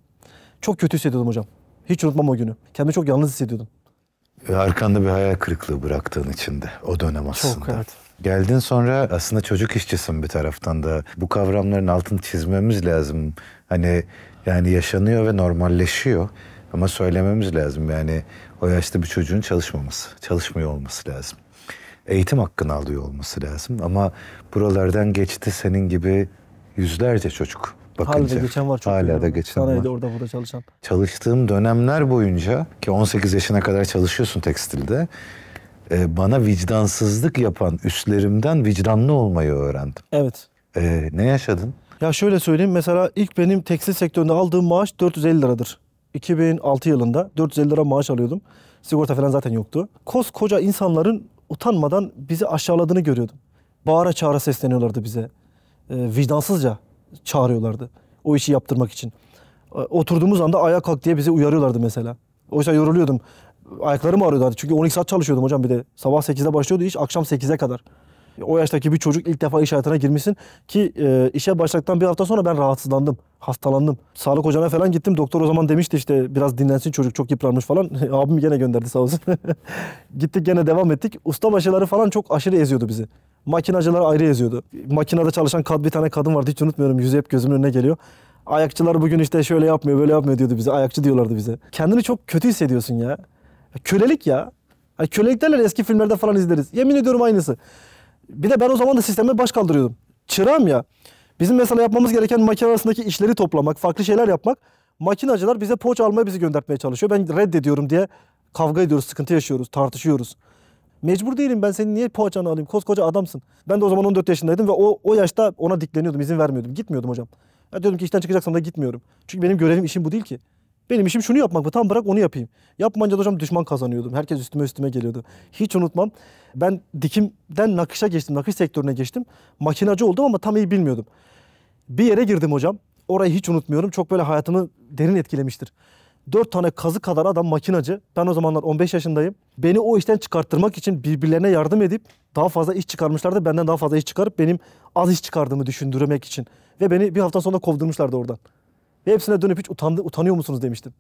Çok kötü hissediyordum hocam. Hiç unutmam o günü. Kendimi çok yalnız hissediyordum. Arkanda bir hayal kırıklığı bıraktığın içinde, o dönem aslında. Çok evet. Geldin sonra aslında çocuk işçisin bir taraftan da. Bu kavramların altını çizmemiz lazım. Hani yani yaşanıyor ve normalleşiyor. Ama söylememiz lazım yani o yaşta bir çocuğun çalışmaması, çalışmıyor olması lazım. Eğitim hakkını alıyor olması lazım ama buralardan geçti senin gibi yüzlerce çocuk bakınca. Hala geçen var çok. Hala da geçen var. Sanayide orada burada çalışan. Çalıştığım dönemler boyunca ki 18 yaşına kadar çalışıyorsun tekstilde. E, bana vicdansızlık yapan üstlerimden vicdanlı olmayı öğrendim. Evet. E, ne yaşadın? Ya şöyle söyleyeyim mesela ilk benim tekstil sektöründe aldığım maaş 450 liradır. 2006 yılında 450 lira maaş alıyordum. Sigorta falan zaten yoktu. Koskoca insanların utanmadan bizi aşağıladığını görüyordum. Bağıra çağıra sesleniyorlardı bize. E, vicdansızca çağırıyorlardı o işi yaptırmak için. E, oturduğumuz anda ayağa kalk diye bizi uyarıyorlardı mesela. Oysa yoruluyordum. Ayaklarım ağrıyordu. Çünkü 12 saat çalışıyordum hocam bir de. Sabah 8'de başlıyordu iş, akşam 8'e kadar. O yaştaki bir çocuk ilk defa iş hayatına girmişsin ki e, işe başladıktan bir hafta sonra ben rahatsızlandım, hastalandım. Sağlık hocana falan gittim. Doktor o zaman demişti işte biraz dinlensin çocuk çok yıpranmış falan. Abim gene gönderdi sağ olsun. Gittik gene devam ettik. Ustabaşıları falan çok aşırı eziyordu bizi. Makinacılar ayrı eziyordu. Makinada çalışan kad bir tane kadın vardı hiç unutmuyorum. Yüzü hep gözümün önüne geliyor. Ayakçılar bugün işte şöyle yapmıyor, böyle yapmıyor diyordu bize. Ayakçı diyorlardı bize. Kendini çok kötü hissediyorsun ya. Kölelik ya. Hani kölelik derler eski filmlerde falan izleriz. Yemin ediyorum aynısı. Bir de ben o zaman da sisteme baş kaldırıyordum. Çırağım ya. Bizim mesela yapmamız gereken makine arasındaki işleri toplamak, farklı şeyler yapmak. Makinacılar bize poğaça almaya bizi göndertmeye çalışıyor. Ben reddediyorum diye kavga ediyoruz, sıkıntı yaşıyoruz, tartışıyoruz. Mecbur değilim ben senin niye poğaçanı alayım? Koskoca adamsın. Ben de o zaman 14 yaşındaydım ve o, o yaşta ona dikleniyordum, izin vermiyordum. Gitmiyordum hocam. Ya diyordum ki işten çıkacaksam da gitmiyorum. Çünkü benim görevim işim bu değil ki. Benim işim şunu yapmak mı? Tam bırak onu yapayım. Yapmayınca da hocam düşman kazanıyordum. Herkes üstüme üstüme geliyordu. Hiç unutmam. Ben dikimden nakışa geçtim. Nakış sektörüne geçtim. Makinacı oldum ama tam iyi bilmiyordum. Bir yere girdim hocam. Orayı hiç unutmuyorum. Çok böyle hayatımı derin etkilemiştir. Dört tane kazı kadar adam makinacı. Ben o zamanlar 15 yaşındayım. Beni o işten çıkarttırmak için birbirlerine yardım edip daha fazla iş çıkarmışlardı. Benden daha fazla iş çıkarıp benim az iş çıkardığımı düşündürmek için. Ve beni bir hafta sonra kovdurmuşlardı oradan. Ve hepsine dönüp hiç utandı, utanıyor musunuz demiştim.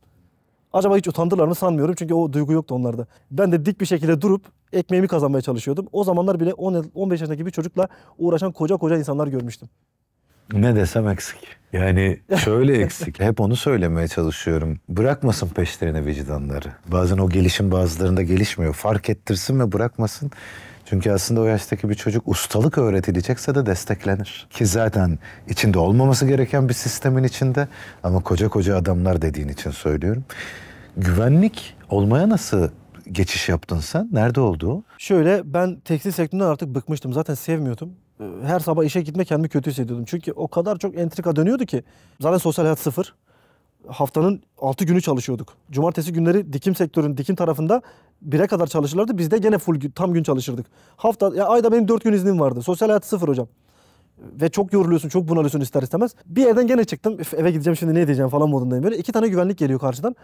Acaba hiç utandılar mı sanmıyorum çünkü o duygu yoktu onlarda. Ben de dik bir şekilde durup ekmeğimi kazanmaya çalışıyordum. O zamanlar bile 10, 15 yaşındaki bir çocukla uğraşan koca koca insanlar görmüştüm. Ne desem eksik. Yani şöyle eksik. Hep onu söylemeye çalışıyorum. Bırakmasın peşlerine vicdanları. Bazen o gelişim bazılarında gelişmiyor. Fark ettirsin ve bırakmasın. Çünkü aslında o yaştaki bir çocuk ustalık öğretilecekse de desteklenir. Ki zaten içinde olmaması gereken bir sistemin içinde ama koca koca adamlar dediğin için söylüyorum. Güvenlik olmaya nasıl geçiş yaptın sen? Nerede oldu Şöyle ben tekstil sektöründen artık bıkmıştım. Zaten sevmiyordum. Ee, her sabah işe gitme kendimi kötü hissediyordum. Çünkü o kadar çok entrika dönüyordu ki. Zaten sosyal hayat sıfır haftanın 6 günü çalışıyorduk. Cumartesi günleri dikim sektörün dikim tarafında bire kadar çalışırlardı. Biz de gene full tam gün çalışırdık. Hafta ya ayda benim 4 gün iznim vardı. Sosyal hayatı sıfır hocam. Ve çok yoruluyorsun, çok bunalıyorsun ister istemez. Bir yerden gene çıktım. Eve gideceğim şimdi ne diyeceğim falan modundayım böyle. İki tane güvenlik geliyor karşıdan.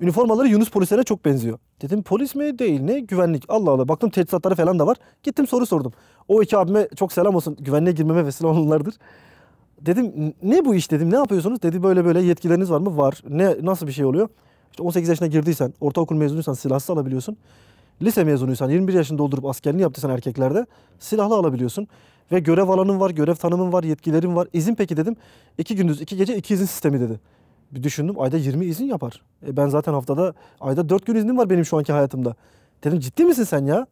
Üniformaları Yunus polislerine çok benziyor. Dedim polis mi değil ne güvenlik. Allah Allah baktım teçhizatları falan da var. Gittim soru sordum. O iki abime çok selam olsun. Güvenliğe girmeme vesile olanlardır. Dedim ne bu iş dedim ne yapıyorsunuz? Dedi böyle böyle yetkileriniz var mı? Var. Ne nasıl bir şey oluyor? İşte 18 yaşına girdiysen, ortaokul mezunuysan silahsız alabiliyorsun. Lise mezunuysan, 21 yaşında doldurup askerliğini yaptıysan erkeklerde silahlı alabiliyorsun. Ve görev alanın var, görev tanımın var, yetkilerin var. İzin peki dedim. iki gündüz, iki gece, iki izin sistemi dedi. Bir düşündüm ayda 20 izin yapar. E ben zaten haftada ayda 4 gün iznim var benim şu anki hayatımda. Dedim ciddi misin sen ya?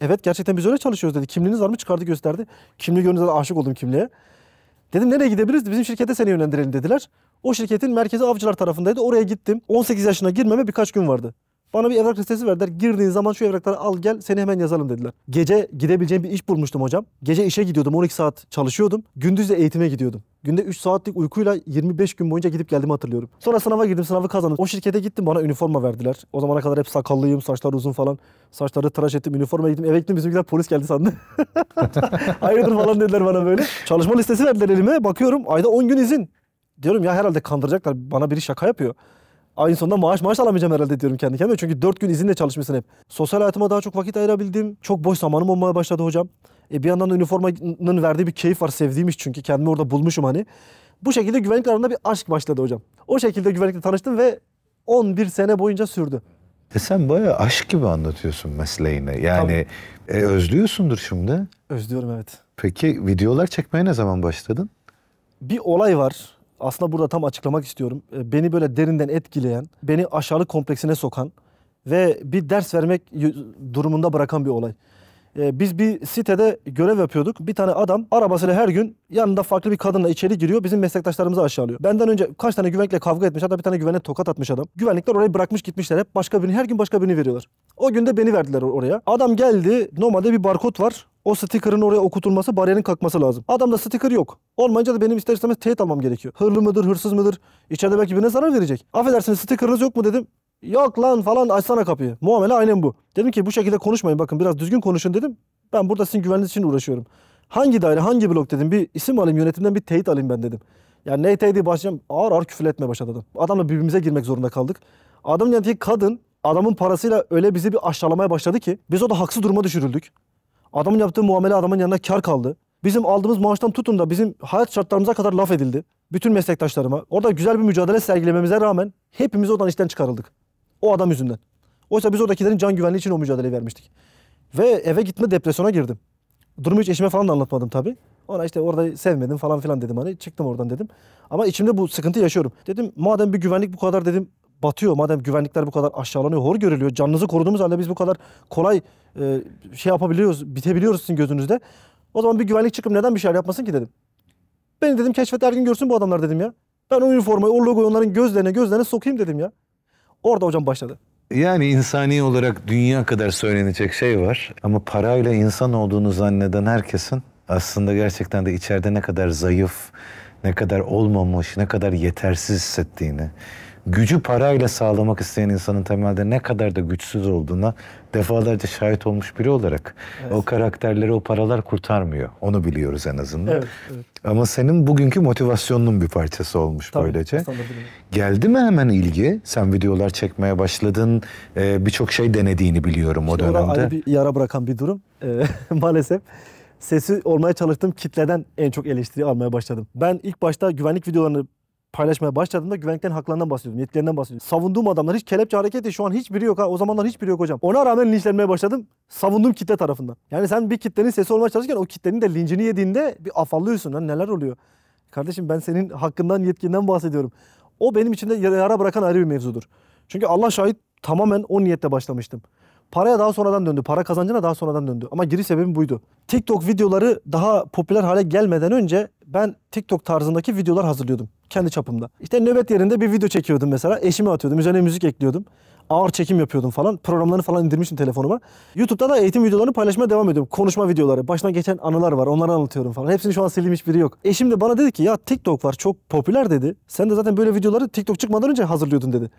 Evet gerçekten biz öyle çalışıyoruz dedi. Kimliğiniz var mı çıkardı gösterdi. Kimliği görünce aşık oldum kimliğe. Dedim nereye gidebiliriz? Bizim şirkete seni yönlendirelim dediler. O şirketin merkezi avcılar tarafındaydı. Oraya gittim. 18 yaşına girmeme birkaç gün vardı. Bana bir evrak listesi verdiler. Girdiğin zaman şu evrakları al gel seni hemen yazalım dediler. Gece gidebileceğim bir iş bulmuştum hocam. Gece işe gidiyordum 12 saat çalışıyordum. Gündüz de eğitime gidiyordum. Günde 3 saatlik uykuyla 25 gün boyunca gidip geldiğimi hatırlıyorum. Sonra sınava girdim sınavı kazandım. O şirkete gittim bana üniforma verdiler. O zamana kadar hep sakallıyım saçlar uzun falan. Saçları tıraş ettim üniforma gittim eve gittim bizimkiler polis geldi sandı. Hayırdır falan dediler bana böyle. Çalışma listesi verdiler elime bakıyorum ayda 10 gün izin. Diyorum ya herhalde kandıracaklar bana biri şaka yapıyor ayın sonunda maaş maaş alamayacağım herhalde diyorum kendi kendime. Çünkü 4 gün izinle çalışmışsın hep. Sosyal hayatıma daha çok vakit ayırabildim. Çok boş zamanım olmaya başladı hocam. E bir yandan da üniformanın verdiği bir keyif var. Sevdiğim iş çünkü. Kendimi orada bulmuşum hani. Bu şekilde güvenlik aramda bir aşk başladı hocam. O şekilde güvenlikle tanıştım ve 11 sene boyunca sürdü. E sen bayağı aşk gibi anlatıyorsun mesleğini. Yani Tabii. e, özlüyorsundur şimdi. Özlüyorum evet. Peki videolar çekmeye ne zaman başladın? Bir olay var aslında burada tam açıklamak istiyorum. Ee, beni böyle derinden etkileyen, beni aşağılık kompleksine sokan ve bir ders vermek durumunda bırakan bir olay. Ee, biz bir sitede görev yapıyorduk. Bir tane adam arabasıyla her gün yanında farklı bir kadınla içeri giriyor. Bizim meslektaşlarımızı aşağılıyor. Benden önce kaç tane güvenlikle kavga etmiş hatta bir tane güvenlik tokat atmış adam. Güvenlikler orayı bırakmış gitmişler hep. Başka birini her gün başka birini veriyorlar. O gün de beni verdiler oraya. Adam geldi normalde bir barkod var. O sticker'ın oraya okutulması, bariyerin kalkması lazım. Adamda sticker yok. Olmayınca da benim ister istemez teyit almam gerekiyor. Hırlı mıdır, hırsız mıdır? İçeride belki birine zarar verecek. Affedersiniz sticker'ınız yok mu dedim. Yok lan falan açsana kapıyı. Muamele aynen bu. Dedim ki bu şekilde konuşmayın bakın biraz düzgün konuşun dedim. Ben burada sizin güvenliğiniz için uğraşıyorum. Hangi daire hangi blok dedim bir isim alayım yönetimden bir teyit alayım ben dedim. Yani ne teyidi başlayacağım ağır ağır küfür etmeye başladı adam. Adamla birbirimize girmek zorunda kaldık. Adamın yanındaki kadın adamın parasıyla öyle bizi bir aşağılamaya başladı ki biz o da haksız duruma düşürüldük. Adamın yaptığı muamele adamın yanına kar kaldı. Bizim aldığımız maaştan tutun da bizim hayat şartlarımıza kadar laf edildi. Bütün meslektaşlarıma. Orada güzel bir mücadele sergilememize rağmen hepimiz odan işten çıkarıldık. O adam yüzünden. Oysa biz oradakilerin can güvenliği için o mücadeleyi vermiştik. Ve eve gitme depresyona girdim. Durumu hiç eşime falan da anlatmadım tabii. Ona işte orada sevmedim falan filan dedim hani çıktım oradan dedim. Ama içimde bu sıkıntı yaşıyorum. Dedim madem bir güvenlik bu kadar dedim batıyor. Madem güvenlikler bu kadar aşağılanıyor, hor görülüyor. Canınızı koruduğumuz halde biz bu kadar kolay e, şey yapabiliyoruz, bitebiliyoruz sizin gözünüzde. O zaman bir güvenlik çıkıp neden bir şeyler yapmasın ki dedim. Beni dedim keşfet her gün görsün bu adamlar dedim ya. Ben o üniformayı, o logoyu onların gözlerine gözlerine sokayım dedim ya. Orada hocam başladı. Yani insani olarak dünya kadar söylenecek şey var. Ama parayla insan olduğunu zanneden herkesin aslında gerçekten de içeride ne kadar zayıf, ne kadar olmamış, ne kadar yetersiz hissettiğini, gücü parayla sağlamak isteyen insanın temelde ne kadar da güçsüz olduğuna defalarca şahit olmuş biri olarak evet. o karakterleri o paralar kurtarmıyor. Onu biliyoruz en azından. Evet, evet. Ama senin bugünkü motivasyonunun bir parçası olmuş Tabii, böylece. Geldi mi hemen ilgi? Sen videolar çekmeye başladın. Ee, Birçok şey denediğini biliyorum işte o dönemde. bir yara bırakan bir durum. E, maalesef sesi olmaya çalıştığım kitleden en çok eleştiri almaya başladım. Ben ilk başta güvenlik videolarını paylaşmaya başladığımda güvenlikten haklarından bahsediyordum, yetkilerinden bahsediyordum. Savunduğum adamlar hiç kelepçe hareketi şu an hiçbiri yok ha. O zamanlar hiçbiri yok hocam. Ona rağmen linçlenmeye başladım savunduğum kitle tarafından. Yani sen bir kitlenin sesi olmaya çalışırken o kitlenin de lincini yediğinde bir afallıyorsun. Lan neler oluyor? Kardeşim ben senin hakkından, yetkinden bahsediyorum. O benim için de yara bırakan ayrı bir mevzudur. Çünkü Allah şahit tamamen o niyette başlamıştım. Paraya daha sonradan döndü. Para kazancına daha sonradan döndü. Ama giriş sebebim buydu. TikTok videoları daha popüler hale gelmeden önce ben TikTok tarzındaki videolar hazırlıyordum. Kendi çapımda. İşte nöbet yerinde bir video çekiyordum mesela. Eşime atıyordum. Üzerine müzik ekliyordum. Ağır çekim yapıyordum falan. Programlarını falan indirmiştim telefonuma. YouTube'da da eğitim videolarını paylaşmaya devam ediyorum. Konuşma videoları. Başına geçen anılar var. Onları anlatıyorum falan. Hepsini şu an sildiğim hiçbiri yok. Eşim de bana dedi ki ya TikTok var çok popüler dedi. Sen de zaten böyle videoları TikTok çıkmadan önce hazırlıyordun dedi.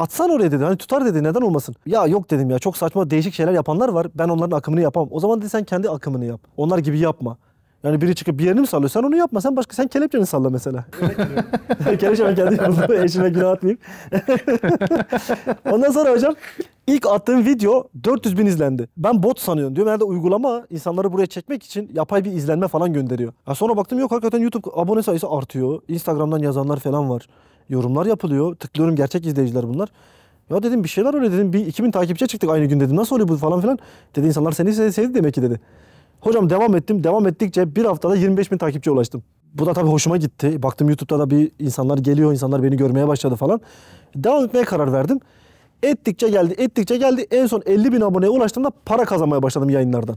Atsan oraya dedi. Hani tutar dedi neden olmasın? Ya yok dedim ya çok saçma değişik şeyler yapanlar var. Ben onların akımını yapamam. O zaman dedi sen kendi akımını yap. Onlar gibi yapma. Yani biri çıkıp bir yerini mi sallıyor? Sen onu yapma. Sen başka sen kelepçeni salla mesela. Kelepçe ben kendim yaptım. Eşime günah atmayayım. Ondan sonra hocam ilk attığım video 400 bin izlendi. Ben bot sanıyorum diyor. Nerede uygulama insanları buraya çekmek için yapay bir izlenme falan gönderiyor. Ya sonra baktım yok hakikaten YouTube abone sayısı artıyor. Instagram'dan yazanlar falan var. Yorumlar yapılıyor. Tıklıyorum gerçek izleyiciler bunlar. Ya dedim bir şeyler öyle dedim. Bir 2000 takipçiye çıktık aynı gün dedim. Nasıl oluyor bu falan filan. Dedi insanlar seni sevdi demek ki dedi. Hocam devam ettim. Devam ettikçe bir haftada 25 bin takipçiye ulaştım. Bu da tabii hoşuma gitti. Baktım YouTube'da da bir insanlar geliyor, insanlar beni görmeye başladı falan. Devam etmeye karar verdim. Ettikçe geldi, ettikçe geldi. En son 50 bin aboneye ulaştığımda para kazanmaya başladım yayınlardan.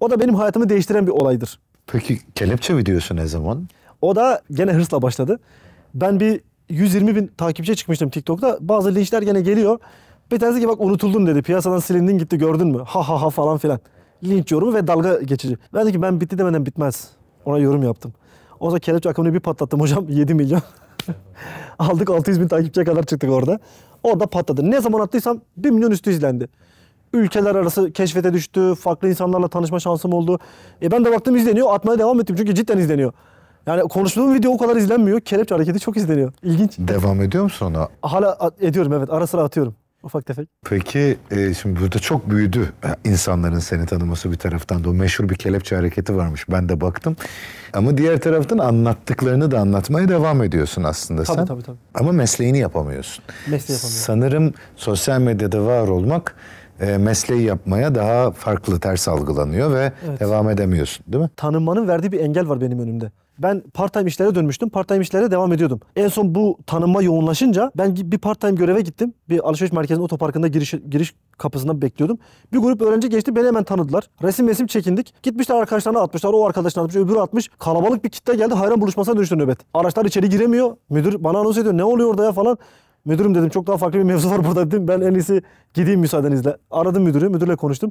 O da benim hayatımı değiştiren bir olaydır. Peki kelepçe videosu ne zaman? O da gene hırsla başladı. Ben bir 120 bin takipçiye çıkmıştım TikTok'ta. Bazı linçler gene geliyor. Bir tanesi ki bak unutuldun dedi. Piyasadan silindin gitti gördün mü? Ha ha ha falan filan linç yorumu ve dalga geçici. Ben de ki ben bitti demeden bitmez. Ona yorum yaptım. O zaman kelepçe akımını bir patlattım hocam 7 milyon. Aldık 600 bin takipçiye kadar çıktık orada. Orada patladı. Ne zaman attıysam 1 milyon üstü izlendi. Ülkeler arası keşfete düştü. Farklı insanlarla tanışma şansım oldu. E ben de baktım izleniyor. Atmaya devam ettim çünkü cidden izleniyor. Yani konuştuğum video o kadar izlenmiyor. Kelepçe hareketi çok izleniyor. İlginç. Devam ediyor musun ona? Hala ediyorum evet. Ara sıra atıyorum. Ufak tefek. Peki e, şimdi burada çok büyüdü e, insanların seni tanıması bir taraftan da. O meşhur bir kelepçe hareketi varmış. Ben de baktım. Ama diğer taraftan anlattıklarını da anlatmaya devam ediyorsun aslında tabii, sen. Tabii tabii. Ama mesleğini yapamıyorsun. Mesleği yapamıyorum. Sanırım sosyal medyada var olmak e, mesleği yapmaya daha farklı ters algılanıyor ve evet. devam edemiyorsun değil mi? Tanınmanın verdiği bir engel var benim önümde. Ben part-time işlere dönmüştüm. Part-time işlere devam ediyordum. En son bu tanınma yoğunlaşınca ben bir part-time göreve gittim. Bir alışveriş merkezinin otoparkında giriş, giriş kapısında bekliyordum. Bir grup öğrenci geçti beni hemen tanıdılar. Resim resim çekindik. Gitmişler arkadaşlarına atmışlar. O arkadaşına atmış, öbürü atmış. Kalabalık bir kitle geldi. Hayran buluşmasına dönüştü nöbet. Araçlar içeri giremiyor. Müdür bana anons ediyor. Ne oluyor orada ya falan. Müdürüm dedim çok daha farklı bir mevzu var burada dedim. Ben en iyisi gideyim müsaadenizle. Aradım müdürü, müdürle konuştum.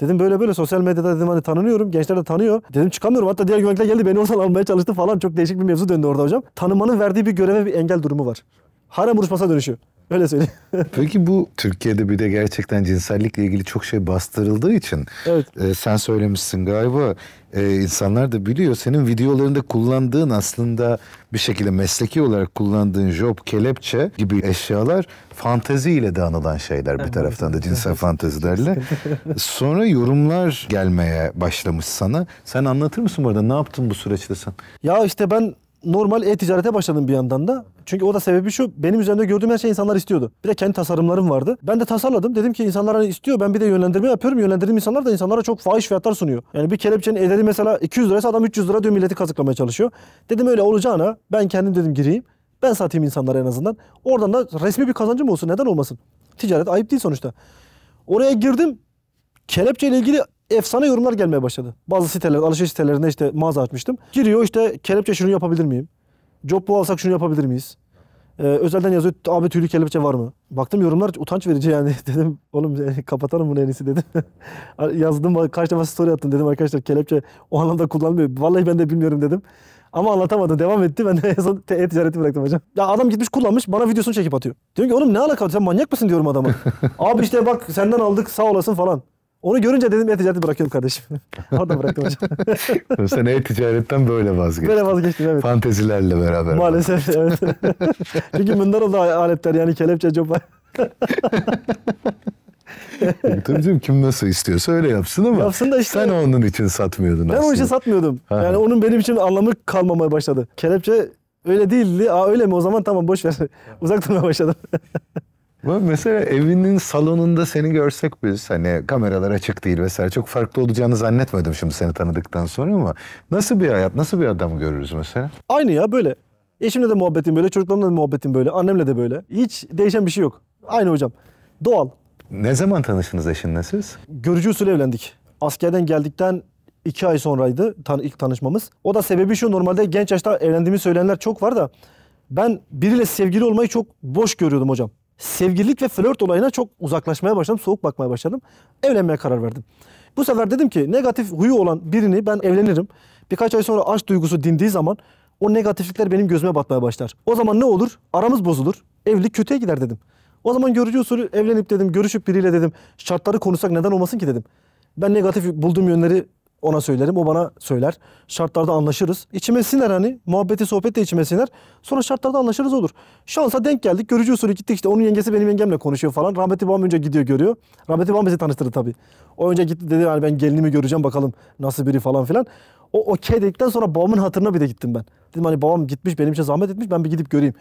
Dedim böyle böyle sosyal medyada dedim hani tanınıyorum. Gençler de tanıyor. Dedim çıkamıyorum. Hatta diğer güvenlikler geldi beni oradan almaya çalıştı falan. Çok değişik bir mevzu döndü orada hocam. Tanımanın verdiği bir göreve bir engel durumu var. Harem vuruşmasına dönüşüyor. Öyle söyleyeyim. Peki bu Türkiye'de bir de gerçekten cinsellikle ilgili çok şey bastırıldığı için evet. e, sen söylemişsin galiba e, insanlar da biliyor senin videolarında kullandığın aslında bir şekilde mesleki olarak kullandığın job, kelepçe gibi eşyalar fanteziyle de anılan şeyler bir taraftan da cinsel fantezilerle. Sonra yorumlar gelmeye başlamış sana. Sen anlatır mısın bu arada ne yaptın bu süreçte sen? Ya işte ben normal e-ticarete başladım bir yandan da. Çünkü o da sebebi şu. Benim üzerinde gördüğüm her şey insanlar istiyordu. Bir de kendi tasarımlarım vardı. Ben de tasarladım. Dedim ki insanlar hani istiyor. Ben bir de yönlendirme yapıyorum. Yönlendirdiğim insanlar da insanlara çok fahiş fiyatlar sunuyor. Yani bir kelepçenin ederi mesela 200 liraysa adam 300 lira diyor milleti kazıklamaya çalışıyor. Dedim öyle olacağına ben kendim dedim gireyim. Ben satayım insanlara en azından. Oradan da resmi bir kazancım olsun. Neden olmasın? Ticaret ayıp değil sonuçta. Oraya girdim. Kelepçe ile ilgili efsane yorumlar gelmeye başladı. Bazı siteler, alışveriş sitelerinde işte mağaza açmıştım. Giriyor işte kelepçe şunu yapabilir miyim? Job bu alsak şunu yapabilir miyiz? Ee, özelden yazıyor abi tüylü kelepçe var mı? Baktım yorumlar utanç verici yani dedim oğlum e, kapatalım bunu en iyisi dedim. Yazdım kaç defa story attım dedim arkadaşlar kelepçe o anlamda kullanmıyor. Vallahi ben de bilmiyorum dedim. Ama anlatamadı devam etti ben de en son e-ticareti bıraktım hocam. Ya adam gitmiş kullanmış bana videosunu çekip atıyor. Diyorum ki oğlum ne alaka sen manyak mısın diyorum adama. abi işte bak senden aldık sağ olasın falan. Onu görünce dedim e-ticareti bırakıyorum kardeşim. Orada bıraktım hocam. Sen e-ticaretten böyle vazgeçtin. Böyle vazgeçtim evet. Fantezilerle beraber. Maalesef evet. Çünkü bunlar oldu aletler yani kelepçe, copa. E, tabii canım kim nasıl istiyorsa öyle yapsın ama yapsın da işte, sen onun için satmıyordun ben aslında. Ben onun için satmıyordum. Yani onun benim için anlamı kalmamaya başladı. Kelepçe öyle değildi. Aa öyle mi o zaman tamam boş ver. Uzak durmaya başladım. Mesela evinin salonunda seni görsek biz hani kameralar açık değil vesaire çok farklı olacağını zannetmedim şimdi seni tanıdıktan sonra ama nasıl bir hayat nasıl bir adam görürüz mesela? Aynı ya böyle. Eşimle de muhabbetim böyle, çocuklarımla da muhabbetim böyle, annemle de böyle. Hiç değişen bir şey yok. Aynı hocam. Doğal. Ne zaman tanıştınız eşinle siz? Görücü usulü evlendik. Askerden geldikten iki ay sonraydı tan ilk tanışmamız. O da sebebi şu normalde genç yaşta evlendiğimi söyleyenler çok var da ben biriyle sevgili olmayı çok boş görüyordum hocam sevgililik ve flört olayına çok uzaklaşmaya başladım. Soğuk bakmaya başladım. Evlenmeye karar verdim. Bu sefer dedim ki negatif huyu olan birini ben evlenirim. Birkaç ay sonra aşk duygusu dindiği zaman o negatiflikler benim gözüme batmaya başlar. O zaman ne olur? Aramız bozulur. Evlilik kötüye gider dedim. O zaman görücü usulü evlenip dedim, görüşüp biriyle dedim. Şartları konuşsak neden olmasın ki dedim. Ben negatif bulduğum yönleri ona söylerim, o bana söyler. Şartlarda anlaşırız. İçime siner hani. Muhabbeti, sohbet de içime siner. Sonra şartlarda anlaşırız olur. Şansa denk geldik. Görücü usulü gittik işte. Onun yengesi benim yengemle konuşuyor falan. Rahmetli babam önce gidiyor görüyor. Rahmetli babam bizi tanıştırdı tabii. O önce gitti dedi hani ben gelinimi göreceğim bakalım nasıl biri falan filan. O okey dedikten sonra babamın hatırına bir de gittim ben. Dedim hani babam gitmiş benim için zahmet etmiş ben bir gidip göreyim.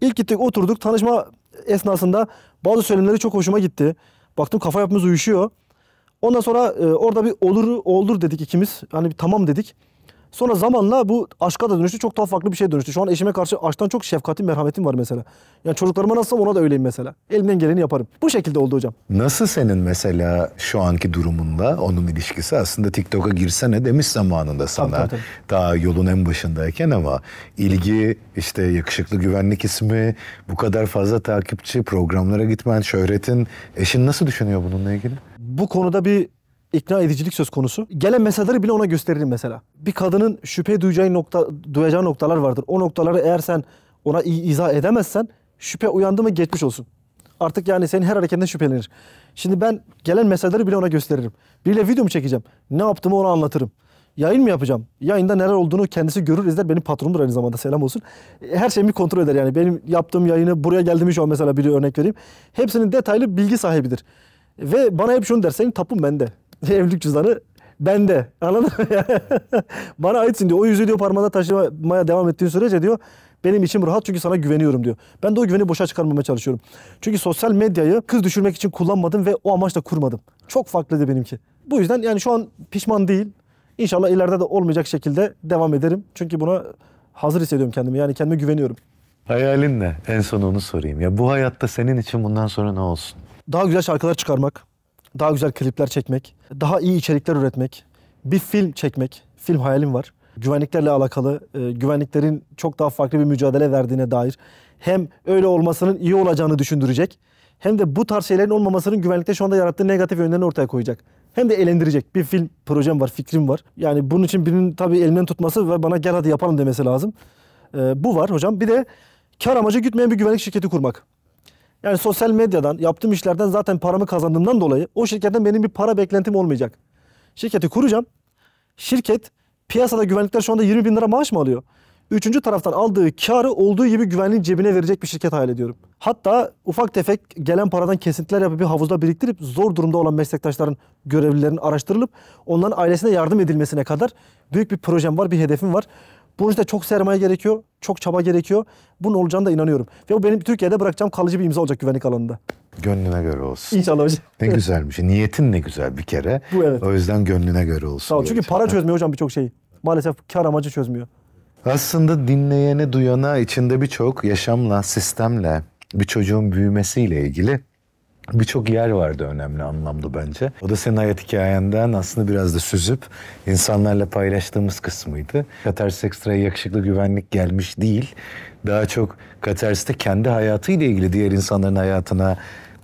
İlk gittik oturduk tanışma esnasında bazı söylemleri çok hoşuma gitti. Baktım kafa yapımız uyuşuyor. Ondan sonra e, orada bir olur olur dedik ikimiz. Hani bir tamam dedik. Sonra zamanla bu aşka da dönüştü. Çok tuhaf farklı bir şey dönüştü. Şu an eşime karşı aşktan çok şefkatim, merhametim var mesela. Yani çocuklarıma nasılsam ona da öyleyim mesela. Elimden geleni yaparım. Bu şekilde oldu hocam. Nasıl senin mesela şu anki durumunda onun ilişkisi? Aslında TikTok'a girsene demiş zamanında sana. Tabii, tabii, tabii. Daha yolun en başındayken ama ilgi, işte yakışıklı güvenlik ismi, bu kadar fazla takipçi, programlara gitmen, şöhretin. Eşin nasıl düşünüyor bununla ilgili? bu konuda bir ikna edicilik söz konusu. Gelen mesajları bile ona gösteririm mesela. Bir kadının şüphe duyacağı, nokta, duyacağı noktalar vardır. O noktaları eğer sen ona izah edemezsen şüphe uyandı mı geçmiş olsun. Artık yani senin her hareketinden şüphelenir. Şimdi ben gelen mesajları bile ona gösteririm. Biriyle video mu çekeceğim? Ne yaptığımı ona anlatırım. Yayın mı yapacağım? Yayında neler olduğunu kendisi görür izler. Benim patronumdur aynı zamanda selam olsun. Her şeyimi kontrol eder yani. Benim yaptığım yayını buraya geldiğimi şu an mesela bir örnek vereyim. Hepsinin detaylı bilgi sahibidir. Ve bana hep şunu der, senin tapun bende. Evlilik cüzdanı bende. Anladın mı? bana aitsin diyor. O yüzü diyor parmağında taşımaya devam ettiğin sürece diyor benim içim rahat çünkü sana güveniyorum diyor. Ben de o güveni boşa çıkarmamaya çalışıyorum. Çünkü sosyal medyayı kız düşürmek için kullanmadım ve o amaçla kurmadım. Çok farklıydı benimki. Bu yüzden yani şu an pişman değil. İnşallah ileride de olmayacak şekilde devam ederim. Çünkü buna hazır hissediyorum kendimi. Yani kendime güveniyorum. Hayalin ne? En son onu sorayım. Ya bu hayatta senin için bundan sonra ne olsun? daha güzel şarkılar çıkarmak, daha güzel klipler çekmek, daha iyi içerikler üretmek, bir film çekmek, film hayalim var. Güvenliklerle alakalı, e, güvenliklerin çok daha farklı bir mücadele verdiğine dair hem öyle olmasının iyi olacağını düşündürecek hem de bu tarz şeylerin olmamasının güvenlikte şu anda yarattığı negatif yönlerini ortaya koyacak. Hem de eğlendirecek. Bir film projem var, fikrim var. Yani bunun için birinin tabii elinden tutması ve bana gel hadi yapalım demesi lazım. E, bu var hocam. Bir de kar amacı gütmeyen bir güvenlik şirketi kurmak. Yani sosyal medyadan, yaptığım işlerden zaten paramı kazandığımdan dolayı o şirketten benim bir para beklentim olmayacak. Şirketi kuracağım. Şirket piyasada güvenlikler şu anda 20 bin lira maaş mı alıyor? Üçüncü taraftan aldığı karı olduğu gibi güvenliğin cebine verecek bir şirket hayal ediyorum. Hatta ufak tefek gelen paradan kesintiler yapıp bir havuzda biriktirip zor durumda olan meslektaşların, görevlilerin araştırılıp onların ailesine yardım edilmesine kadar büyük bir projem var, bir hedefim var. Bunun için de çok sermaye gerekiyor, çok çaba gerekiyor. Bunun olacağına da inanıyorum. Ve bu benim Türkiye'de bırakacağım kalıcı bir imza olacak güvenlik alanında. Gönlüne göre olsun. İnşallah hocam. Ne güzelmiş. E, niyetin ne güzel bir kere. Bu evet. O yüzden gönlüne göre olsun. Tamam, çünkü para çözmüyor hocam birçok şeyi. Maalesef kar amacı çözmüyor. Aslında dinleyeni duyana içinde birçok yaşamla, sistemle, bir çocuğun büyümesiyle ilgili birçok yer vardı önemli anlamda bence. O da senin hayat hikayenden aslında biraz da süzüp insanlarla paylaştığımız kısmıydı. Katers Extra'ya yakışıklı güvenlik gelmiş değil. Daha çok Katers'te kendi hayatıyla ilgili diğer insanların hayatına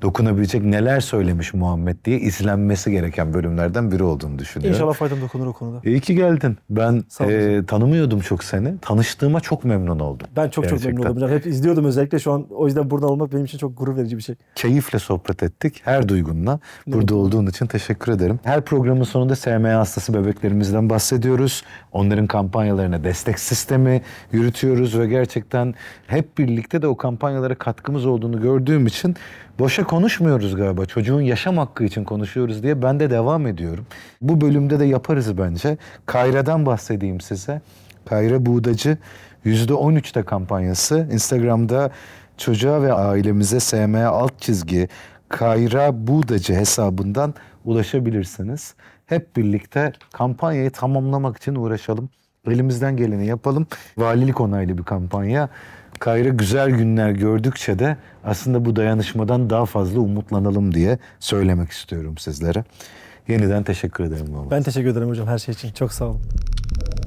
dokunabilecek neler söylemiş Muhammed diye izlenmesi gereken bölümlerden biri olduğunu düşünüyorum. İnşallah faydam dokunur o konuda. İyi ki geldin. Ben e, tanımıyordum çok seni. Tanıştığıma çok memnun oldum. Ben çok Gerçekten. çok memnun oldum. Hep izliyordum özellikle şu an. O yüzden burada olmak benim için çok gurur verici bir şey. Keyifle sohbet ettik. Her duygunla. Burada olduğun için teşekkür ederim. Her programın sonunda SMA hastası bebeklerimizden bahsediyoruz. Onların kampanyalarına destek sistemi yürütüyoruz ve gerçekten hep birlikte de o kampanyalara katkımız olduğunu gördüğüm için Boşa konuşmuyoruz galiba. Çocuğun yaşam hakkı için konuşuyoruz diye ben de devam ediyorum. Bu bölümde de yaparız bence. Kayra'dan bahsedeyim size. Kayra Buğdacı %13'te kampanyası. Instagram'da çocuğa ve ailemize SM alt çizgi Kayra Buğdacı hesabından ulaşabilirsiniz. Hep birlikte kampanyayı tamamlamak için uğraşalım. Elimizden geleni yapalım. Valilik onaylı bir kampanya. Kayrı güzel günler gördükçe de aslında bu dayanışmadan daha fazla umutlanalım diye söylemek istiyorum sizlere. Yeniden teşekkür ederim. Babası. Ben teşekkür ederim hocam her şey için. Çok sağ olun.